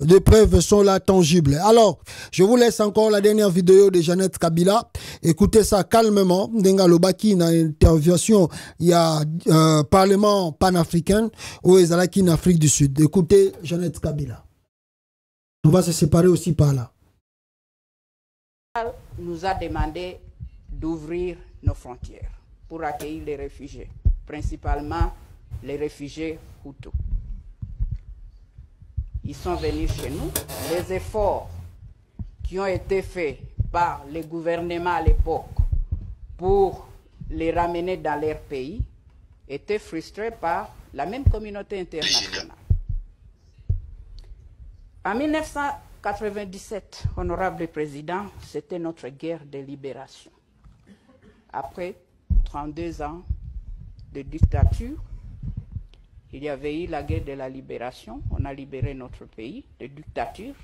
les preuves sont là tangibles. Alors, je vous laisse encore la dernière vidéo de Jeannette Kabila. Écoutez ça calmement. Ndenga Lobaki, dans l'intervention, il y a euh, Parlement panafricain ou Ezalaki en Afrique du Sud. Écoutez Jeannette Kabila. On va se séparer aussi par là. Nous a demandé d'ouvrir nos frontières pour accueillir les réfugiés, principalement les réfugiés Hutus. Ils sont venus chez nous. Les efforts qui ont été faits par le gouvernement à l'époque pour les ramener dans leur pays étaient frustrés par la même communauté internationale. En 1997, honorable président, c'était notre guerre de libération. Après 32 ans de dictature. Il y avait eu la guerre de la libération. On a libéré notre pays de dictature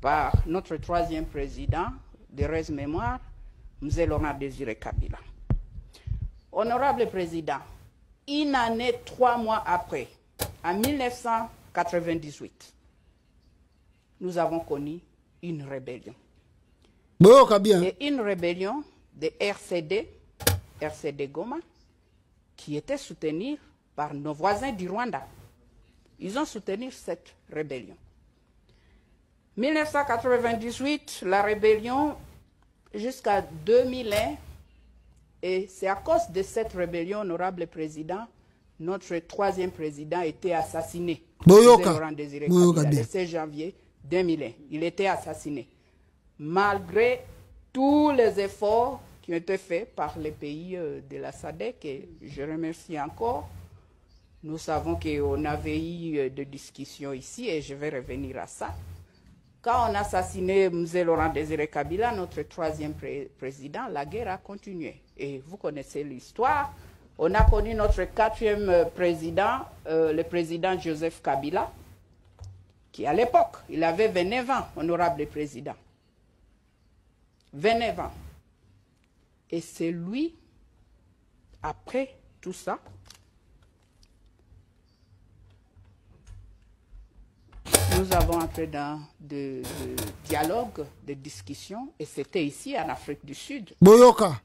par notre troisième président de reste mémoire, Mzelona Désiré Kabila. Honorable président, une année, trois mois après, en 1998, nous avons connu une rébellion. Bon, une rébellion des RCD RCD Goma, qui était soutenu par nos voisins du Rwanda. Ils ont soutenu cette rébellion. 1998, la rébellion jusqu'à 2001, et c'est à cause de cette rébellion, honorable président, notre troisième président était assassiné. Le 16 janvier 2001, il était assassiné. Malgré tous les efforts qui ont été faits par les pays euh, de la SADEC et je remercie encore. Nous savons qu'on avait eu euh, des discussions ici et je vais revenir à ça. Quand on a assassiné M. Laurent Désiré Kabila, notre troisième président, la guerre a continué. Et vous connaissez l'histoire. On a connu notre quatrième euh, président, le président Joseph Kabila, qui à l'époque, il avait 29 ans, honorable président. 29 ans. Et c'est lui, après tout ça, nous avons entré dans des dialogues, des discussions, et c'était ici en Afrique du Sud,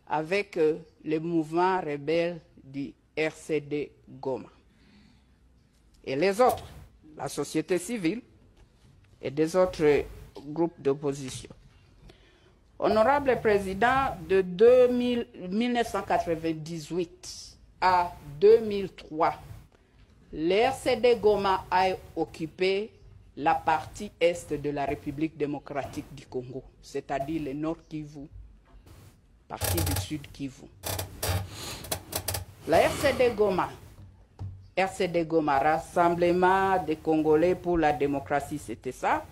avec euh, le mouvement rebelle du RCD Goma. Et les autres, la société civile et des autres groupes d'opposition. Honorable président, de 2000, 1998 à 2003, l'RCD Goma a occupé la partie est de la République démocratique du Congo, c'est-à-dire le Nord Kivu, partie du Sud Kivu. La RCD Goma, RCD Goma, Rassemblement des Congolais pour la démocratie, c'était ça.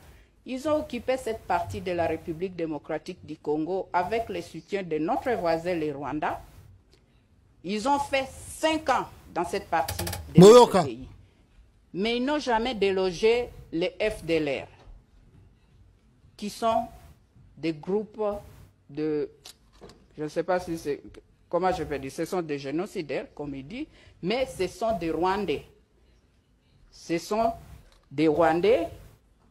Ils ont occupé cette partie de la République démocratique du Congo avec le soutien de notre voisin, les Rwanda. Ils ont fait cinq ans dans cette partie de pays. Mais ils n'ont jamais délogé les FDLR, qui sont des groupes de... Je ne sais pas si c'est... Comment je vais dire Ce sont des génocidaires, comme il dit, mais ce sont des Rwandais. Ce sont des Rwandais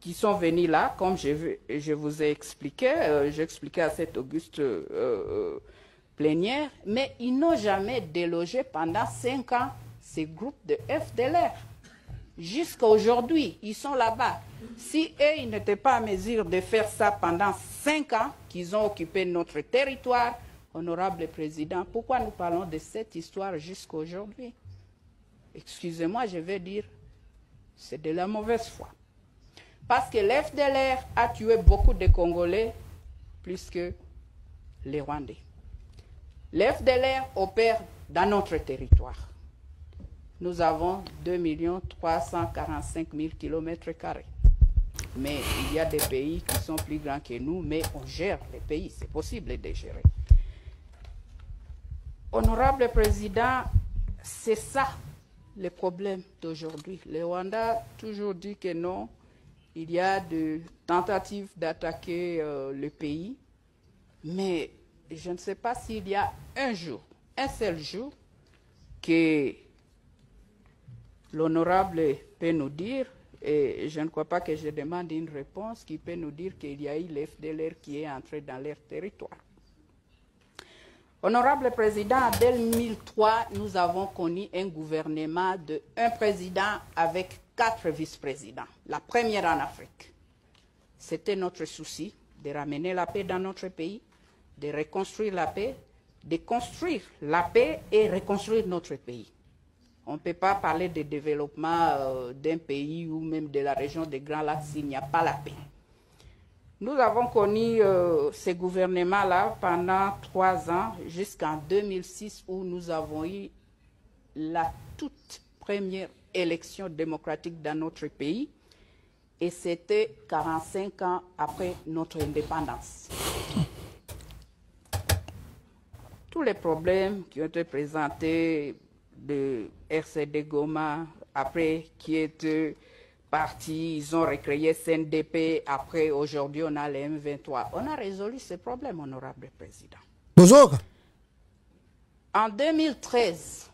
qui sont venus là, comme je, je vous ai expliqué, euh, j'expliquais à cette auguste euh, euh, plénière, mais ils n'ont jamais délogé pendant cinq ans ces groupes de FDLR. Jusqu'à aujourd'hui, ils sont là-bas. Si eux, ils n'étaient pas à mesure de faire ça pendant cinq ans, qu'ils ont occupé notre territoire, honorable président, pourquoi nous parlons de cette histoire jusqu'à aujourd'hui Excusez-moi, je vais dire, c'est de la mauvaise foi. Parce que l'FDLR a tué beaucoup de Congolais plus que les Rwandais. L'FDLR opère dans notre territoire. Nous avons 2 345 000 km carrés. Mais il y a des pays qui sont plus grands que nous, mais on gère les pays, c'est possible de gérer. Honorable Président, c'est ça le problème d'aujourd'hui. Le Rwanda toujours dit que non, il y a des tentatives d'attaquer euh, le pays, mais je ne sais pas s'il y a un jour, un seul jour, que l'honorable peut nous dire, et je ne crois pas que je demande une réponse, qui peut nous dire qu'il y a eu l'air qui est entré dans leur territoire. Honorable Président, dès 2003, nous avons connu un gouvernement de un président avec quatre vice-présidents, la première en Afrique. C'était notre souci de ramener la paix dans notre pays, de reconstruire la paix, de construire la paix et reconstruire notre pays. On ne peut pas parler de développement euh, d'un pays ou même de la région des Grands Lacs s'il n'y a pas la paix. Nous avons connu euh, ce gouvernement-là pendant trois ans jusqu'en 2006 où nous avons eu la toute première élections démocratiques dans notre pays. Et c'était 45 ans après notre indépendance. Tous les problèmes qui ont été présentés de RCD Goma, après qui était parti, ils ont recréé SNDP, après aujourd'hui on a les M23. On a résolu ces problèmes, honorable président. Bonjour. En 2013,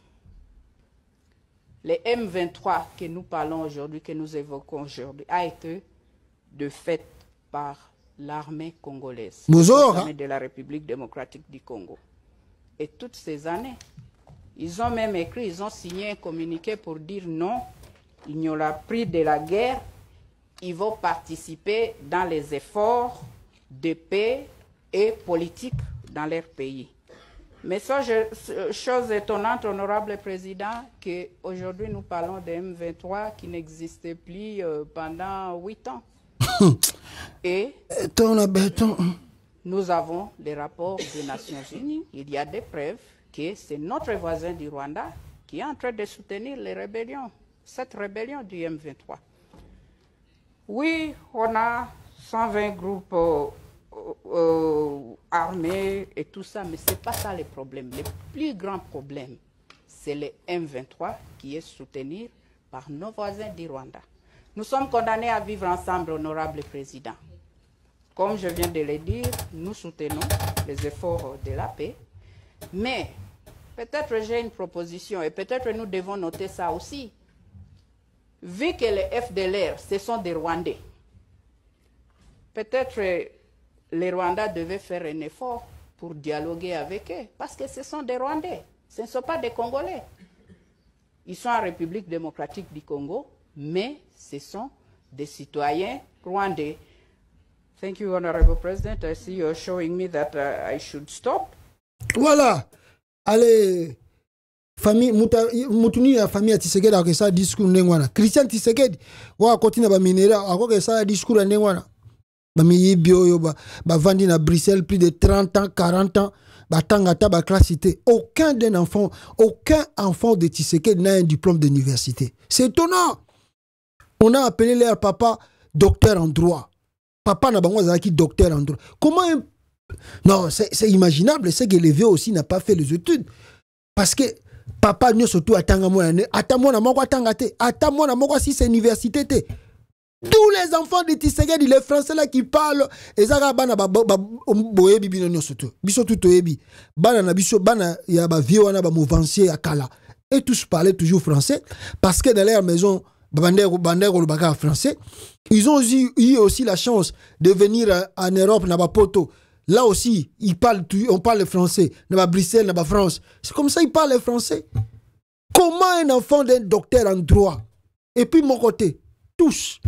les M23 que nous parlons aujourd'hui, que nous évoquons aujourd'hui, a été de fait par l'armée congolaise, l'armée hein. de la République démocratique du Congo. Et toutes ces années, ils ont même écrit, ils ont signé un communiqué pour dire non, il n'y aura pris de la guerre, ils vont participer dans les efforts de paix et politique dans leur pays. Mais ça, chose étonnante, honorable président, qu'aujourd'hui nous parlons de M23 qui n'existait plus euh, pendant huit ans. Et ben, nous avons les rapports des Nations Unies. Il y a des preuves que c'est notre voisin du Rwanda qui est en train de soutenir les rébellions, cette rébellion du M23. Oui, on a 120 groupes euh, armés euh, euh, armée et tout ça, mais ce n'est pas ça le problème. Le plus grand problème, c'est le M23 qui est soutenu par nos voisins du Rwanda. Nous sommes condamnés à vivre ensemble, honorable président. Comme je viens de le dire, nous soutenons les efforts de la paix, mais peut-être j'ai une proposition et peut-être nous devons noter ça aussi. Vu que les FDLR, ce sont des Rwandais, peut-être les Rwandais devaient faire un effort pour dialoguer avec eux, parce que ce sont des Rwandais, ce ne sont pas des Congolais. Ils sont en République démocratique du Congo, mais ce sont des citoyens rwandais. Thank you, Honorable President. I see you're showing me that uh, I should stop. Voilà. Allez, famille, mutuni la famille a que ça discours ndengwana. Christian Tshisekedi wa kotina à minera akokesa discours ndengwana bamiyibi va bavandi à bruxelles plus de 30 ans 40 ans batanga ta classité, aucun d'un enfant aucun enfant de Tisséke n'a un diplôme d'université c'est étonnant on a appelé leur papa docteur en droit papa na bango acquis docteur en droit comment non c'est imaginable c'est que vieux aussi n'a pas fait les études parce que papa nous surtout à moi ne ata mwana moko à te à si moko c'est université tous les enfants de Tshisekedi les français là qui parlent ezaka bana ba bino nyonso te biso tu toyebi bana na biso bana ya bavie wana mouvancier ya kala et tous parlaient toujours français parce que dans leur maison bandai kolobaka en français ils ont eu, aussi la chance de venir en Europe na poto. là aussi ils parlent, on parle français na Bruxelles na France c'est comme ça ils parlent français comment un enfant d'un docteur en droit et puis mon côté tous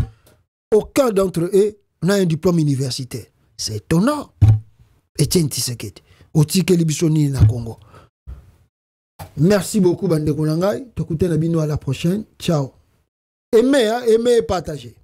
aucun d'entre eux n'a un diplôme universitaire. C'est étonnant. Etienne au Otike Libisoni na Congo. Merci beaucoup, Bande Konangai. T'écoutez la bino à la prochaine. Ciao. Aimez, hein, aimez et partagez.